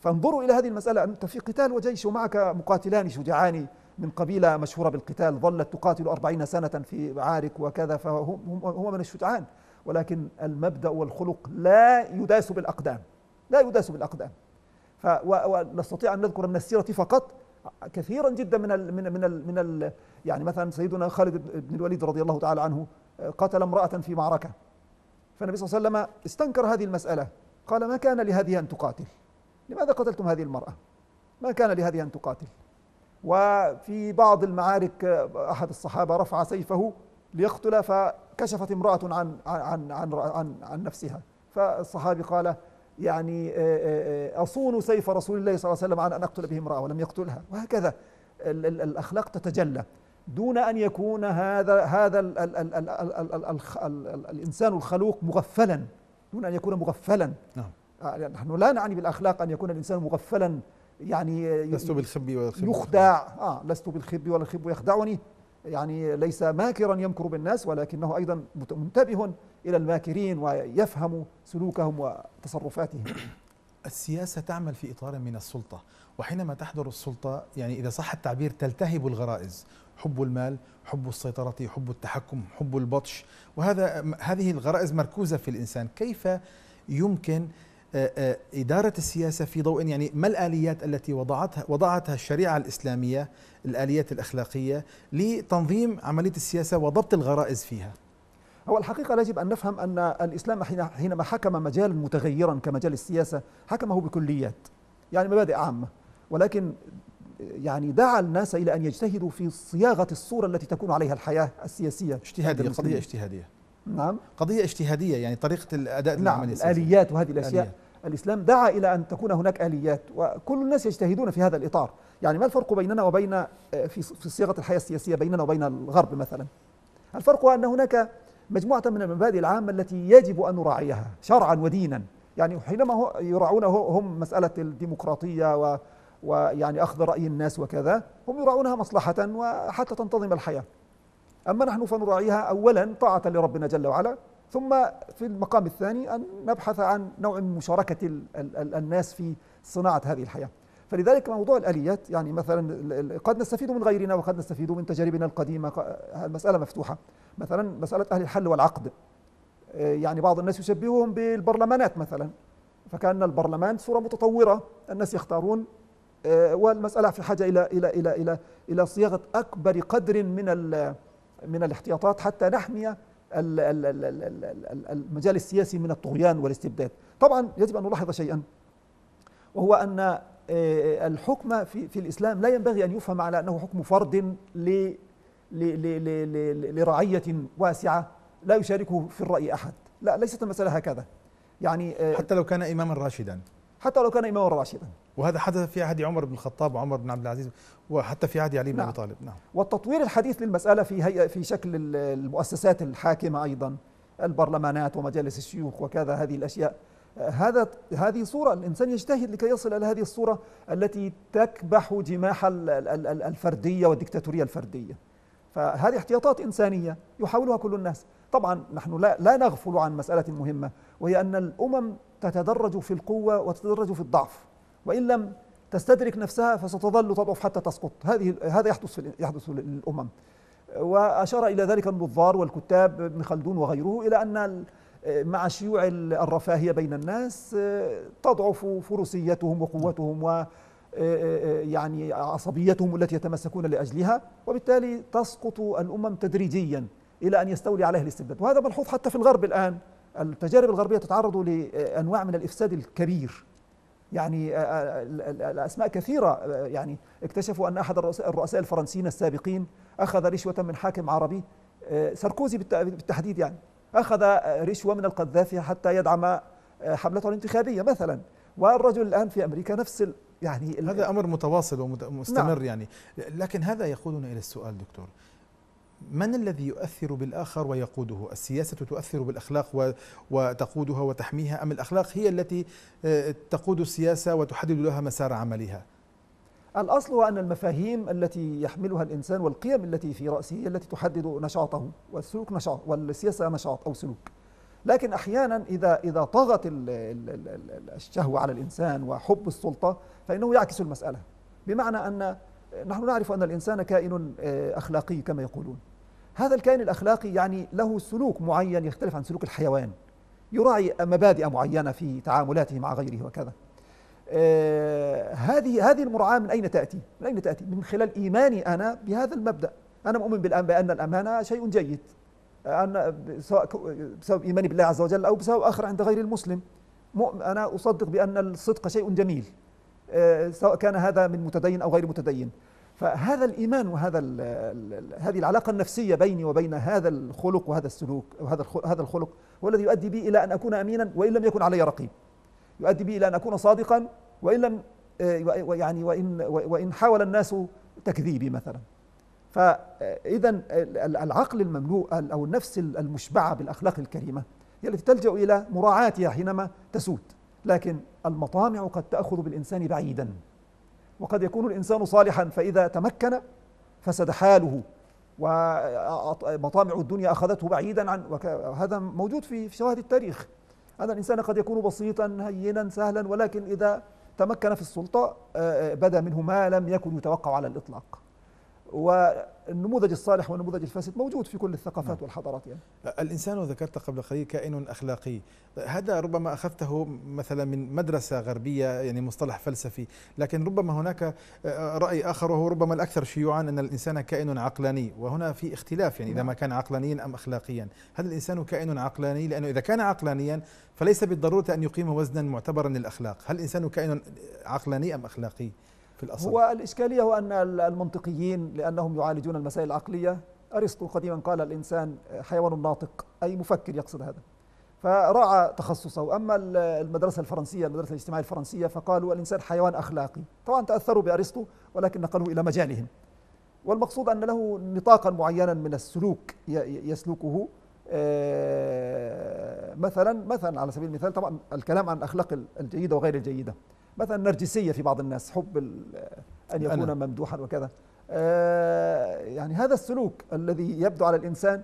فانظروا الى هذه المساله انت في قتال وجيش ومعك مقاتلان شجعان من قبيلة مشهورة بالقتال ظلت تقاتل أربعين سنة في معارك وكذا فهم هو من الشجعان ولكن المبدأ والخلق لا يداس بالأقدام لا يداس بالأقدام ونستطيع أن نذكر من السيرة فقط كثيرا جدا من الـ من الـ من الـ من الـ يعني مثلا سيدنا خالد بن الوليد رضي الله تعالى عنه آه، قتل امرأة في معركة فالنبي صلى الله عليه وسلم استنكر هذه المسألة قال ما كان لهذه أن تقاتل لماذا قتلتم هذه المرأة ما كان لهذه أن تقاتل وفي بعض المعارك أحد الصحابة رفع سيفه ليقتل فكشفت امرأة عن عن عن عن, عن نفسها فالصحابي قال يعني آه، آه، آه، أصون سيف رسول الله صلى الله عليه وسلم عن أن أقتل به امرأة ولم يقتلها وهكذا الأخلاق تتجلى دون أن يكون هذا هذا الإنسان الخلوق مغفلا دون أن يكون مغفلا نعم يعني نحن لا نعني بالأخلاق أن يكون الإنسان مغفلا يعني لست بالخبي ولا الخب يخدع اه لست بالخب ولا الخب يخدعني يعني ليس ماكرا يمكر بالناس ولكنه ايضا منتبه الى الماكرين ويفهم سلوكهم وتصرفاتهم السياسة تعمل في إطار من السلطة وحينما تحضر السلطة يعني إذا صح التعبير تلتهب الغرائز حب المال حب السيطرة حب التحكم حب البطش وهذا هذه الغرائز مركوزة في الإنسان كيف يمكن آه، آه، إدارة السياسة في ضوء يعني ما الآليات التي وضعتها وضعتها الشريعة الإسلامية الآليات الأخلاقية لتنظيم عملية السياسة وضبط الغرائز فيها هو الحقيقة يجب أن نفهم أن الإسلام حينما حكم مجال متغيرا كمجال السياسة حكمه بكليات يعني مبادئ عامة ولكن يعني دعا الناس إلى أن يجتهدوا في صياغة الصورة التي تكون عليها الحياة السياسية اجتهادية قضية اجتهادية نعم قضية اجتهادية يعني طريقة الأداء نعم العملية الآليات وهذه الأشياء آليات. الإسلام دعا إلى أن تكون هناك آليات وكل الناس يجتهدون في هذا الإطار يعني ما الفرق بيننا وبين آه، في صياغة الحياة السياسية بيننا وبين الغرب مثلا الفرق هو أن هناك مجموعة من المبادئ العامة التي يجب أن نراعيها شرعا ودينا يعني حينما يراعون هم مسألة الديمقراطية و ويعني أخذ رأي الناس وكذا هم يراعونها مصلحة وحتى تنتظم الحياة أما نحن فنراعيها أولا طاعة لربنا جل وعلا ثم في المقام الثاني أن نبحث عن نوع من مشاركة الناس في صناعة هذه الحياة فلذلك موضوع الآليات يعني مثلا قد نستفيد من غيرنا وقد نستفيد من تجاربنا القديمة المسألة مفتوحة مثلا مسألة أهل الحل والعقد آه، يعني بعض الناس يشبههم بالبرلمانات مثلا فكأن البرلمان صورة متطورة الناس يختارون آه، والمسألة في حاجة إلى إلى إلى إلى إلى صياغة أكبر قدر من من الاحتياطات حتى نحمي المجال السياسي من الطغيان والاستبداد طبعا يجب أن نلاحظ شيئا وهو أن آه، الحكم في, في الإسلام لا ينبغي أن يفهم على أنه حكم فرد لرعية واسعة لا يشاركه في الرأي أحد لا ليست المسألة هكذا يعني آه، حتى لو كان إماما راشدا حتى لو كان إماما راشدا وهذا حدث في عهد عمر بن الخطاب وعمر بن عبد العزيز وحتى في عهد علي بن أبي نعم. طالب نعم والتطوير الحديث للمسألة في هي في شكل المؤسسات الحاكمة أيضا البرلمانات ومجالس الشيوخ وكذا هذه الأشياء هذا هذه صورة الإنسان يجتهد لكي يصل إلى هذه الصورة التي تكبح جماح الفردية والديكتاتورية الفردية فهذه احتياطات إنسانية يحاولها كل الناس طبعا نحن لا, لا نغفل عن مسألة مهمة وهي أن الأمم تتدرج في القوة وتتدرج في الضعف وإن لم تستدرك نفسها فستظل تضعف حتى تسقط هذه هذا يحدث يحدث للأمم وأشار إلى ذلك النظار والكتاب ابن خلدون وغيره إلى أن مع شيوع الرفاهية بين الناس آه، تضعف فروسيتهم وقوتهم و آه، آه، يعني عصبيتهم التي يتمسكون لأجلها وبالتالي تسقط الأمم تدريجيا إلى أن يستولي عليها الاستبداد وهذا ملحوظ حتى في الغرب الآن التجارب الغربية تتعرض لأنواع من الإفساد الكبير يعني آه، آه، الأسماء كثيرة آه، يعني اكتشفوا أن أحد الرؤساء الفرنسيين السابقين أخذ رشوة من حاكم عربي ساركوزي بالتحديد يعني أخذ رشوة من القذافي حتى يدعم حملته الانتخابية مثلا والرجل الآن في أمريكا نفس يعني هذا أمر متواصل ومستمر نعم يعني لكن هذا يقودنا إلى السؤال دكتور من الذي يؤثر بالآخر ويقوده السياسة تؤثر بالأخلاق وتقودها وتحميها أم الأخلاق هي التي آه، تقود السياسة وتحدد لها مسار عملها الأصل هو أن المفاهيم التي يحملها الإنسان والقيم التي في رأسه هي التي تحدد نشاطه والسلوك نشاط والسياسة نشاط أو سلوك لكن أحيانا إذا إذا طغت الشهوة على الإنسان وحب السلطة فإنه يعكس المسألة بمعنى أن نحن نعرف أن الإنسان كائن آه، أخلاقي كما يقولون هذا الكائن الأخلاقي يعني له سلوك معين يختلف عن سلوك الحيوان يراعي مبادئ معينة في تعاملاته مع غيره وكذا آه، هذه هذه المرعاة من أين تأتي؟ من أين تأتي؟ من خلال إيماني أنا بهذا المبدأ أنا مؤمن بالآن بأن الأمانة شيء جيد أنا سواء بسبب إيماني بالله عز وجل أو بسبب آخر عند غير المسلم أنا أصدق بأن الصدق شيء جميل آه، سواء كان هذا من متدين أو غير متدين فهذا الإيمان وهذا هذه العلاقة النفسية بيني وبين هذا الخلق وهذا السلوك وهذا هذا الخلق هو الذي يؤدي بي إلى أن أكون أمينا وإن لم يكن علي رقيب يؤدي بي إلى أن أكون صادقا وإن لم آه، يعني وإن وإن حاول الناس تكذيبي مثلا فإذا العقل المملوء أو النفس المشبعة بالأخلاق الكريمة هي التي تلجأ إلى مراعاتها حينما تسود لكن المطامع قد تأخذ بالإنسان بعيدا وقد يكون الإنسان صالحا فإذا تمكن فسد حاله ومطامع الدنيا أخذته بعيدا عن وهذا موجود في شواهد التاريخ هذا الإنسان قد يكون بسيطا هينا سهلا ولكن إذا تمكن في السلطة بدا منه ما لم يكن يتوقع على الإطلاق النموذج الصالح والنموذج الفاسد موجود في كل الثقافات نعم. والحضارات يعني. الإنسان ذكرت قبل قليل كائن أخلاقي هذا ربما أخذته مثلا من مدرسة غربية يعني مصطلح فلسفي لكن ربما هناك آه، رأي آخر وهو ربما الأكثر شيوعا أن الإنسان كائن عقلاني وهنا في اختلاف يعني نعم. إذا ما كان عقلانيا أم أخلاقيا هل الإنسان كائن عقلاني لأنه إذا كان عقلانيا فليس بالضرورة أن يقيم وزنا معتبرا للأخلاق هل الإنسان كائن عقلاني أم أخلاقي في الأصل هو الإشكالية هو أن المنطقيين لأنهم يعالجون المسائل العقلية أرسطو قديما قال الإنسان حيوان ناطق أي مفكر يقصد هذا فراعى تخصصه أما المدرسة الفرنسية المدرسة الاجتماعية الفرنسية فقالوا الإنسان حيوان أخلاقي طبعا تأثروا بأرسطو ولكن نقلوه إلى مجالهم والمقصود أن له نطاقا معينا من السلوك يسلكه آه، مثلا مثلا على سبيل المثال طبعا الكلام عن الأخلاق الجيدة وغير الجيدة مثلا نرجسية في بعض الناس حب أن يكون ممدوحا وكذا آه، يعني هذا السلوك الذي يبدو على الإنسان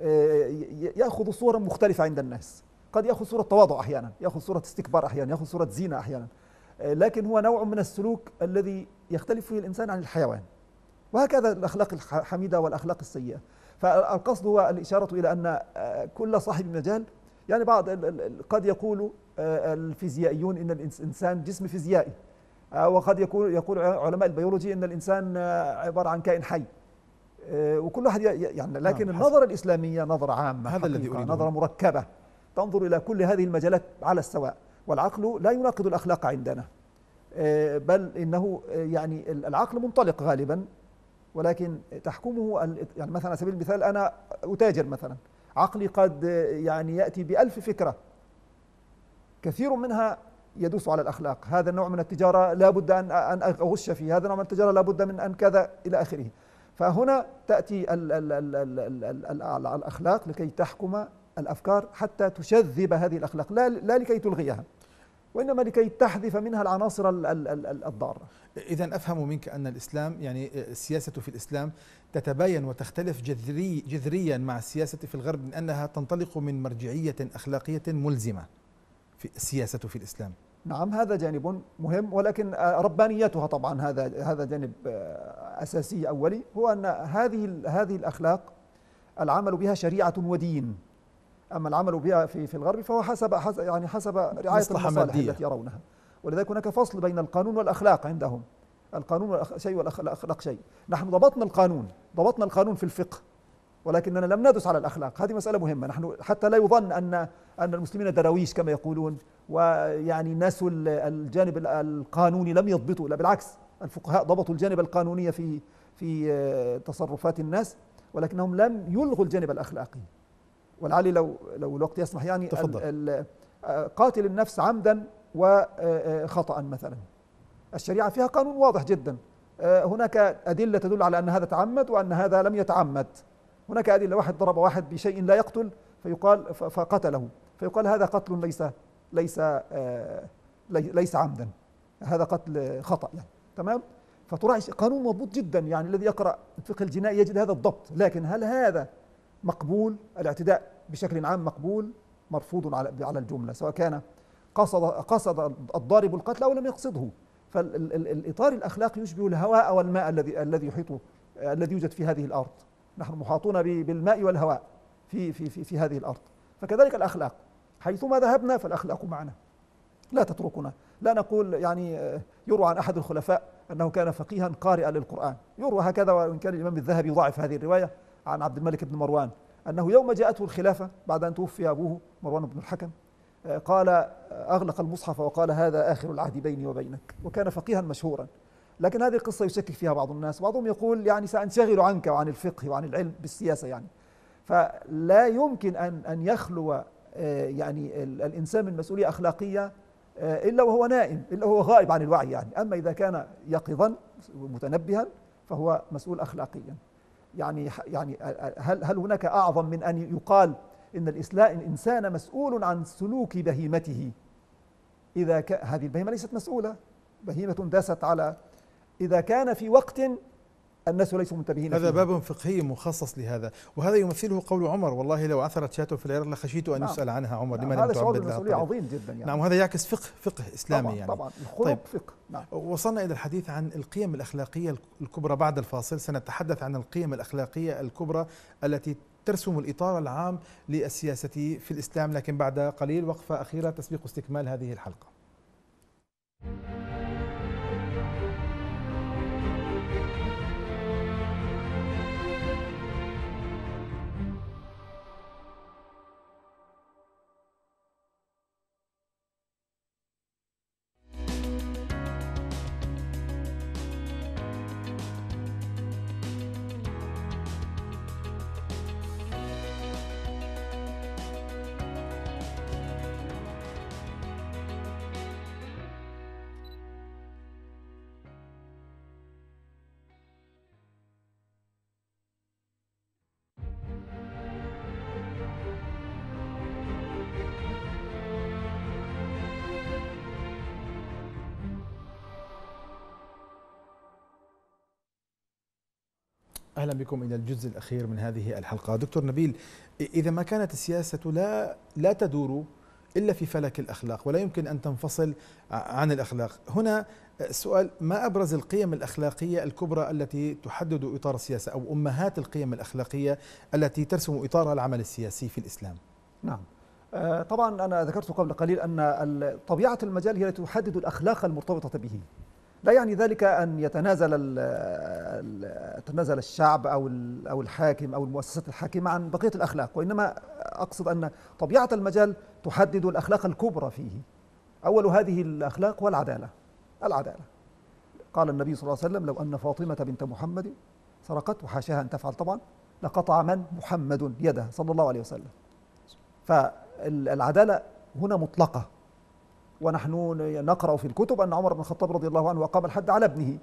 آه، يأخذ صورا مختلفة عند الناس قد يأخذ صورة تواضع أحيانا يأخذ صورة استكبار أحيانا يأخذ صورة زينة أحيانا آه، لكن هو نوع من السلوك الذي يختلف فيه الإنسان عن الحيوان وهكذا الأخلاق الحميدة والأخلاق السيئة فالقصد هو الإشارة إلى أن كل صاحب مجال يعني بعض قد يقول آه، الفيزيائيون ان الانسان جسم فيزيائي آه، وقد يقول يقول علماء البيولوجي ان الانسان آه، عباره عن كائن حي وكل واحد يعني نعم، لكن نعم النظره الاسلاميه نظره عامه هذا الذي اريده نظره مركبه تنظر الى كل هذه المجالات على السواء والعقل لا يناقض الاخلاق عندنا بل انه يعني العقل منطلق غالبا ولكن تحكمه يعني مثلا على سبيل المثال انا اتاجر مثلا عقلي قد يعني يأتي بألف فكرة كثير منها يدوس على الأخلاق هذا النوع من التجارة لا بد أن أن أغش فيه هذا النوع من التجارة لا بد من أن كذا إلى آخره فهنا تأتي الـ الـ الـ ال ال ال ال الأخلاق لكي تحكم الأفكار حتى تشذب هذه الأخلاق لا, لا لكي تلغيها وإنما لكي تحذف منها العناصر الضارة إذا أفهم منك أن الإسلام يعني آه، السياسة في الإسلام تتباين وتختلف جذري جذريا مع السياسة في الغرب لأنها تنطلق من مرجعية أخلاقية ملزمة في السياسة في الإسلام نعم هذا جانب مهم ولكن آه، ربانيتها طبعا هذا هذا جانب آه، اساسي اولي هو ان هذه هذه الاخلاق العمل بها شريعه ودين أما العمل بها في في الغرب فهو حسب, حسب يعني حسب رعاية المصالح مادية. التي يرونها ولذلك هناك فصل بين القانون والأخلاق عندهم القانون شيء والأخلاق شيء نحن ضبطنا القانون ضبطنا القانون في الفقه ولكننا لم ندرس على الأخلاق هذه مسألة مهمة نحن حتى لا يظن أن أن المسلمين درويش كما يقولون ويعني نسوا الجانب القانوني لم يضبطوا لا بالعكس الفقهاء ضبطوا الجانب القانوني في في آه، تصرفات الناس ولكنهم لم يلغوا الجانب الأخلاقي ولعلي لو لو الوقت يسمح يعني تفضل. قاتل النفس عمدا وخطأ آه، آه، مثلا الشريعة فيها قانون واضح جدا آه، هناك أدلة تدل على أن هذا تعمد وأن هذا لم يتعمد هناك أدلة واحد ضرب واحد بشيء لا يقتل فيقال فقتله فيقال هذا قتل ليس ليس ليس عمدا هذا قتل خطأ يعني تمام فتراعي قانون مضبوط جدا يعني الذي يقرأ الفقه الجنائي يجد هذا الضبط لكن هل هذا مقبول الاعتداء بشكل عام مقبول مرفوض على الجمله سواء كان قصد قصد الضارب القتل او لم يقصده فالاطار الاخلاقي يشبه الهواء والماء الذي الذي يحيط الذي يوجد في هذه الارض نحن محاطون بالماء والهواء في في في, في هذه الارض فكذلك الاخلاق حيثما ذهبنا فالاخلاق معنا لا تتركنا لا نقول يعني آه، يروى عن احد الخلفاء انه كان فقيها قارئا للقران يروى هكذا وان كان الامام الذهبي يضاعف هذه الروايه عن عبد الملك بن مروان أنه يوم جاءته الخلافة بعد أن توفي أبوه مروان بن الحكم آه، قال آه، أغلق المصحف وقال هذا آخر العهد بيني وبينك وكان فقيها مشهورا لكن هذه القصة يشكك فيها بعض الناس بعضهم يقول يعني سأنشغل عنك وعن الفقه وعن العلم بالسياسة يعني فلا يمكن أن أن يخلو آه، يعني الإنسان من مسؤولية أخلاقية إلا وهو نائم إلا وهو غائب عن الوعي يعني أما إذا كان يقظا متنبها فهو مسؤول أخلاقيا يعني يعني هل هل هناك اعظم من ان يقال ان الاسلام الانسان مسؤول عن سلوك بهيمته اذا هذه البهيمه ليست مسؤوله بهيمه داست على اذا كان في وقت الناس ليسوا منتبهين هذا باب فقهي مخصص لهذا وهذا يمثله قول عمر والله لو عثرت شاته في العراق لخشيت أن نعم. يسأل عنها عمر نعم. لما نعم. لم تعبد لها هذا طيب؟ عظيم جدا يعني. نعم وهذا يعكس فقه فقه إسلامي طبعا يعني طبعا الخلق طيب فقه نعم. وصلنا إلى الحديث عن القيم الأخلاقية الكبرى بعد الفاصل سنتحدث عن القيم الأخلاقية الكبرى التي ترسم الإطار العام للسياسة في الإسلام لكن بعد قليل وقفة أخيرة تسبيق استكمال هذه الحلقة أهلا بكم إلى الجزء الأخير من هذه الحلقة دكتور نبيل إذا ما كانت السياسة لا, لا تدور إلا في فلك الأخلاق ولا يمكن أن تنفصل عن الأخلاق هنا آه، سؤال ما أبرز القيم الأخلاقية الكبرى التي تحدد إطار السياسة أو أمهات القيم الأخلاقية التي ترسم إطار العمل السياسي في الإسلام نعم آه، طبعا أنا ذكرت قبل قليل أن طبيعة المجال هي التي تحدد الأخلاق المرتبطة به لا يعني ذلك أن يتنازل يتنازل الشعب أو أو الحاكم أو المؤسسات الحاكمة عن بقية الأخلاق وإنما أقصد أن طبيعة المجال تحدد الأخلاق الكبرى فيه أول هذه الأخلاق هو العدالة العدالة قال النبي صلى الله عليه وسلم لو أن فاطمة بنت محمد سرقت وحاشاها أن تفعل طبعا لقطع من محمد يده صلى الله عليه وسلم فالعدالة هنا مطلقة ونحن نقرأ في الكتب أن عمر بن الخطاب رضي الله عنه أقام الحد على ابنه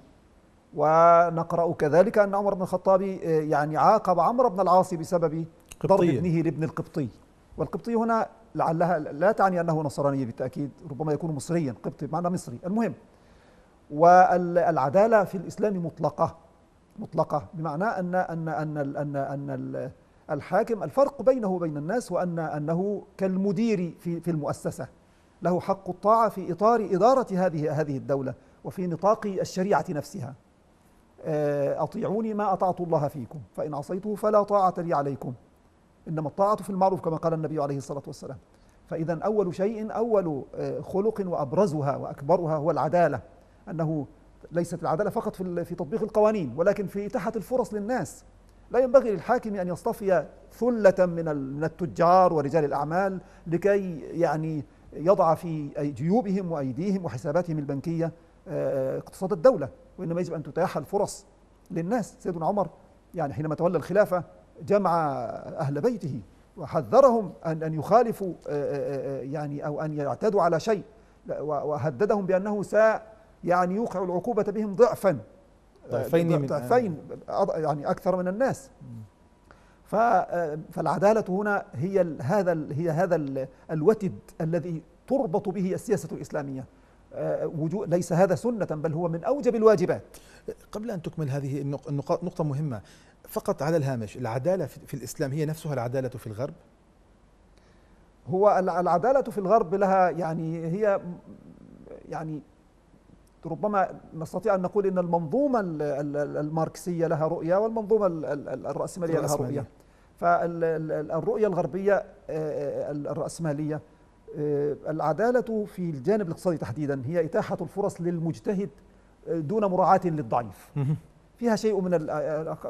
ونقرأ كذلك أن عمر بن الخطاب آه، يعني عاقب عمرو بن العاص بسبب ضرب ابنه لابن القبطي والقبطي هنا لعلها لا تعني أنه نصراني بالتأكيد ربما يكون مصريا قبطي بمعنى مصري المهم والعدالة في الإسلام مطلقة مطلقة بمعنى أن أن أن أن أن الحاكم الفرق بينه وبين الناس وأن أنه كالمدير في في المؤسسة له حق الطاعة في إطار إدارة هذه هذه الدولة وفي نطاق الشريعة نفسها آه، أطيعوني ما أطعت الله فيكم فإن عصيته فلا طاعة لي عليكم إنما الطاعة في المعروف كما قال النبي عليه الصلاة والسلام فإذا أول شيء أول آه، خلق وأبرزها وأكبرها هو العدالة أنه ليست العدالة فقط في في تطبيق القوانين ولكن في إتاحة الفرص للناس لا ينبغي للحاكم أن يصطفي ثلة من التجار ورجال الأعمال لكي يعني يضع في جيوبهم وأيديهم وحساباتهم البنكية آه، آه، اقتصاد الدولة وإنما يجب أن تتاح الفرص للناس سيدنا عمر يعني حينما تولى الخلافة جمع أهل بيته وحذرهم أن أن يخالفوا آه، يعني أو أن يعتدوا على شيء وهددهم بأنه س يعني يوقع العقوبة بهم ضعفا ضعفين ضعفين يعني أكثر من الناس فالعدالة هنا هي هذا هي هذا الوتد الذي تربط به السياسة الإسلامية آه، ليس هذا سنة بل هو من أوجب الواجبات قبل أن تكمل هذه النقطه مهمة فقط على الهامش العدالة في الإسلام هي نفسها العدالة في الغرب هو العدالة في الغرب لها يعني هي يعني ربما نستطيع أن نقول أن المنظومة الماركسية لها رؤية والمنظومة الرأسمالية لها رؤية فالرؤية الغربية آه، آه، الرأسمالية آه، العدالة في الجانب الاقتصادي تحديدا هي إتاحة الفرص للمجتهد دون مراعاة للضعيف فيها شيء من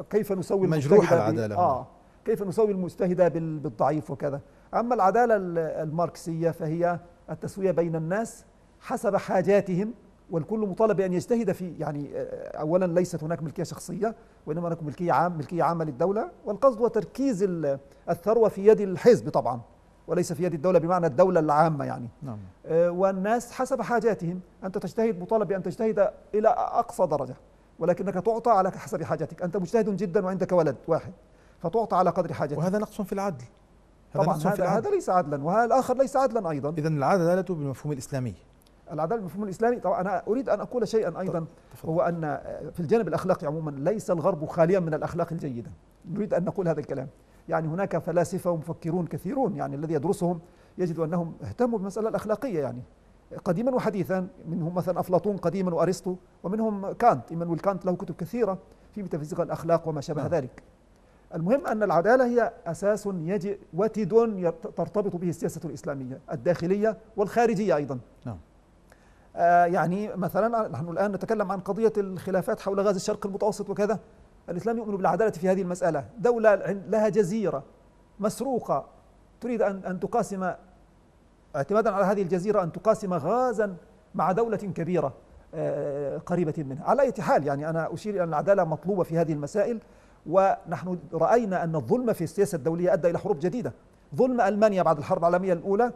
كيف نسوي مجروح العدالة آه كيف نسوي المجتهد بالضعيف وكذا أما العدالة الماركسية فهي التسوية بين الناس حسب حاجاتهم والكل مطالب بأن يجتهد في يعني أولا ليست هناك ملكية شخصية وإنما هناك ملكية عام ملكية عامة للدولة والقصد هو تركيز الثروة في يد الحزب طبعا وليس في يد الدولة بمعنى الدولة العامة يعني نعم. آه، والناس حسب حاجاتهم أنت تجتهد مطالب بأن تجتهد إلى أقصى درجة ولكنك تعطى على حسب حاجاتك أنت مجتهد جدا وعندك ولد واحد فتعطى على قدر حاجتك وهذا نقص في العدل هذا طبعا في هذا, العدل. هذا ليس عدلا وهذا الآخر ليس عدلا أيضا إذا العدالة بالمفهوم الإسلامي العداله بالمفهوم الاسلامي طبعا انا اريد ان اقول شيئا ايضا هو ان في الجانب الاخلاقي عموما ليس الغرب خاليا من الاخلاق الجيده نريد ان نقول هذا الكلام يعني هناك فلاسفه ومفكرون كثيرون يعني الذي يدرسهم يجد انهم اهتموا بالمساله الاخلاقيه يعني قديما وحديثا منهم مثلا افلاطون قديما وارسطو ومنهم كانت ايمانويل كانت له كتب كثيره في ميتافيزيقا الاخلاق وما شابه نعم. ذلك المهم أن العدالة هي أساس يجي وتد ترتبط به السياسة الإسلامية الداخلية والخارجية أيضا نعم. آه، يعني مثلا نحن الآن نتكلم عن قضية الخلافات حول غاز الشرق المتوسط وكذا الإسلام يؤمن بالعدالة في هذه المسألة دولة لها جزيرة مسروقة تريد أن أن تقاسم اعتمادا على هذه الجزيرة أن تقاسم غازا مع دولة كبيرة آه، قريبة منها على أي حال يعني أنا أشير إلى أن العدالة مطلوبة في هذه المسائل ونحن رأينا أن الظلم في السياسة الدولية أدى إلى حروب جديدة ظلم ألمانيا بعد الحرب العالمية الأولى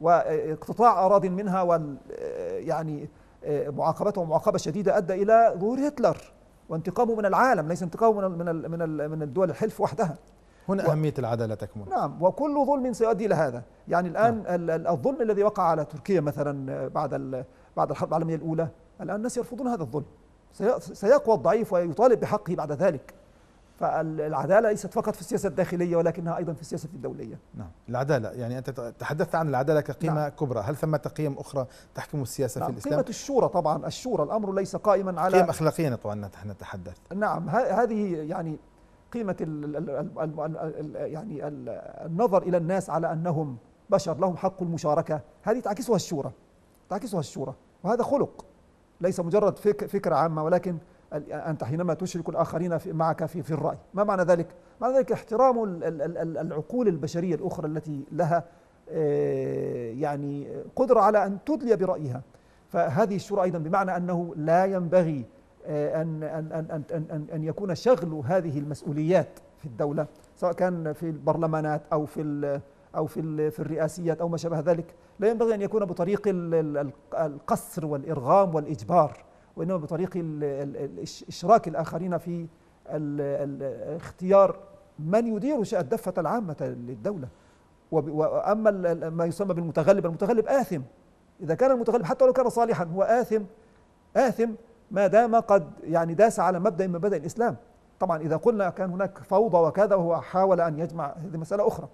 واقتطاع أراض منها وال يعني آه، معاقبته معاقبة شديدة أدى إلى ظهور هتلر وانتقامه من العالم ليس انتقامه من من من الدول الحلف وحدها هنا و... أهمية العدالة تكمن نعم وكل ظلم سيؤدي إلى هذا يعني الآن نعم. الظلم الذي وقع على تركيا مثلا آه، بعد بعد الحرب العالمية الأولى الآن الناس يرفضون هذا الظلم سيقوى الضعيف ويطالب بحقه بعد ذلك فالعدالة ليست فقط في السياسة الداخلية ولكنها أيضا في السياسة الدولية نعم العدالة يعني أنت تحدثت عن العدالة كقيمة نعم. كبرى هل ثمة قيم أخرى تحكم السياسة نعم. في الإسلام؟ قيمة الشورى طبعا الشورى الأمر ليس قائما على قيم أخلاقية طبعا نحن نتحدث نعم هذه يعني قيمة الـ الـ الـ يعني النظر إلى الناس على أنهم بشر لهم حق المشاركة هذه تعكسها الشورى تعكسها الشورى وهذا خلق ليس مجرد فك فكرة عامة ولكن أنت حينما تشرك الآخرين في معك في, في الرأي ما معنى ذلك؟ معنى ذلك احترام العقول البشرية الأخرى التي لها آه، يعني قدرة على أن تدلي برأيها فهذه الشورى أيضا بمعنى أنه لا ينبغي آه، أن, أن, أن, أن, أن, أن يكون شغل هذه المسؤوليات في الدولة سواء كان في البرلمانات أو في أو في في الرئاسيات أو ما شابه ذلك لا ينبغي أن يكون بطريق القصر والإرغام والإجبار وإنما بطريق إشراك الآخرين في اختيار من يدير الدفة العامة للدولة وأما ما يسمى بالمتغلب المتغلب آثم إذا كان المتغلب حتى لو كان صالحا هو آثم آثم ما دام قد يعني داس على مبدأ من مبادئ الإسلام طبعا إذا قلنا كان هناك فوضى وكذا وهو حاول أن يجمع هذه مسألة أخرى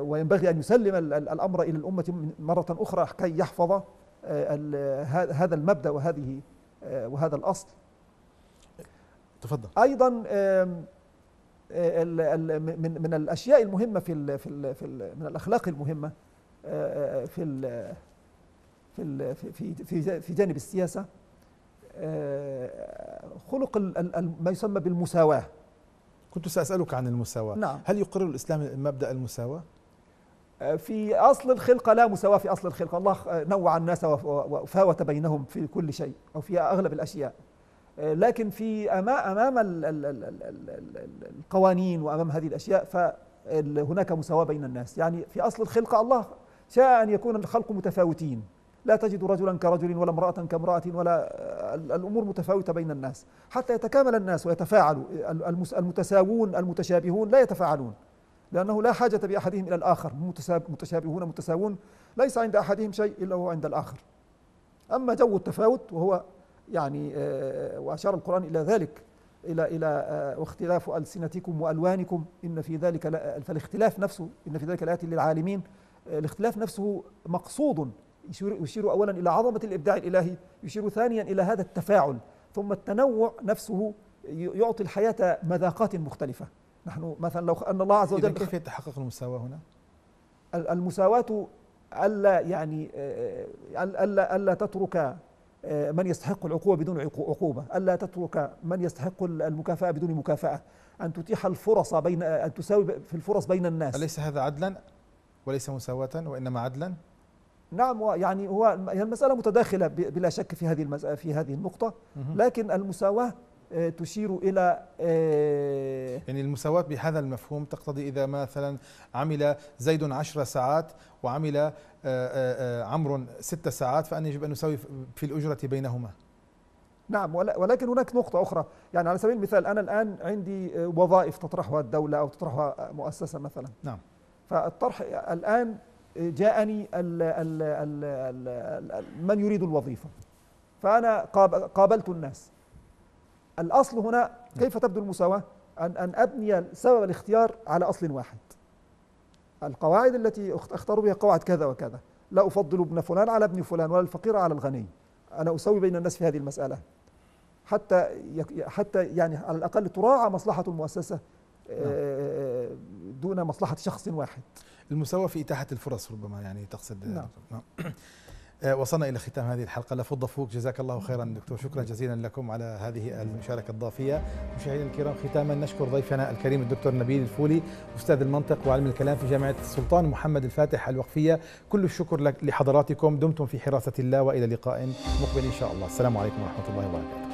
وينبغي أن يسلم الأمر إلى الأمة مرة أخرى كي يحفظ آه، هذا المبدا وهذه آه، وهذا الاصل تفضل ايضا آه، من من الاشياء المهمه في في في من الاخلاق المهمه في في في في في جانب السياسه خلق ما يسمى بالمساواه كنت ساسالك عن المساواه نعم. هل يقر الاسلام مبدا المساواه في أصل الخلقة لا مساواة في أصل الخلقة الله نوع الناس وفاوت بينهم في كل شيء أو في أغلب الأشياء لكن في أمام القوانين وأمام هذه الأشياء فهناك مساواة بين الناس يعني في أصل الخلقة الله شاء أن يكون الخلق متفاوتين لا تجد رجلا كرجل ولا امرأة كامرأة ولا الأمور متفاوتة بين الناس حتى يتكامل الناس ويتفاعلوا المتساوون المتشابهون لا يتفاعلون لأنه لا حاجة بأحدهم إلى الآخر متشابهون متساوون ليس عند أحدهم شيء إلا هو عند الآخر أما جو التفاوت وهو يعني آه، آه، وأشار القرآن إلى ذلك إلى إلى آه، واختلاف ألسنتكم وألوانكم إن في ذلك فالاختلاف نفسه إن في ذلك لآيات للعالمين الاختلاف نفسه مقصود يشير, يشير أولا إلى عظمة الإبداع الإلهي يشير ثانيا إلى هذا التفاعل ثم التنوع نفسه يعطي الحياة مذاقات مختلفة نحن مثلا لو أن الله عز وجل كيف يتحقق المساواة هنا؟ المساواة ألا يعني آه، آه، ألا ألا تترك آه، من يستحق العقوبة بدون عقوبة ألا تترك من يستحق المكافأة بدون مكافأة أن تتيح الفرص بين أن تساوي في الفرص بين الناس أليس هذا عدلا وليس مساواة وإنما عدلا نعم يعني هو المسألة متداخلة بلا شك في هذه في هذه النقطة لكن المساواة آه، تشير الى آه، يعني المساواه بهذا المفهوم تقتضي اذا مثلا عمل زيد عشر ساعات وعمل آه، عمرو ست ساعات فان يجب ان نساوي في الاجره بينهما نعم ولكن هناك نقطة أخرى يعني على سبيل المثال أنا الآن عندي وظائف تطرحها الدولة أو تطرحها مؤسسة مثلا نعم فالطرح الآن جاءني ال ال ال ال ال من يريد الوظيفة فأنا قابلت الناس الأصل هنا كيف تبدو المساواة أن, أن أبني سبب الاختيار على أصل واحد القواعد التي اختار بها قواعد كذا وكذا لا أفضل ابن فلان على ابن فلان ولا الفقير على الغني أنا أسوي بين الناس في هذه المسألة حتى حتى يعني على الأقل تراعى مصلحة المؤسسة آه، نعم. دون مصلحة شخص واحد المساواة في إتاحة الفرص ربما يعني تقصد نعم. نعم. آه، وصلنا إلى ختام هذه الحلقة لفض فوق جزاك الله خيرا دكتور شكرا جزيلا لكم على هذه المشاركة الضافية مشاهدينا الكرام ختاما نشكر ضيفنا الكريم الدكتور نبيل الفولي أستاذ المنطق وعلم الكلام في جامعة السلطان محمد الفاتح الوقفية كل الشكر لحضراتكم دمتم في حراسة الله وإلى لقاء مقبل إن شاء الله السلام عليكم ورحمة الله وبركاته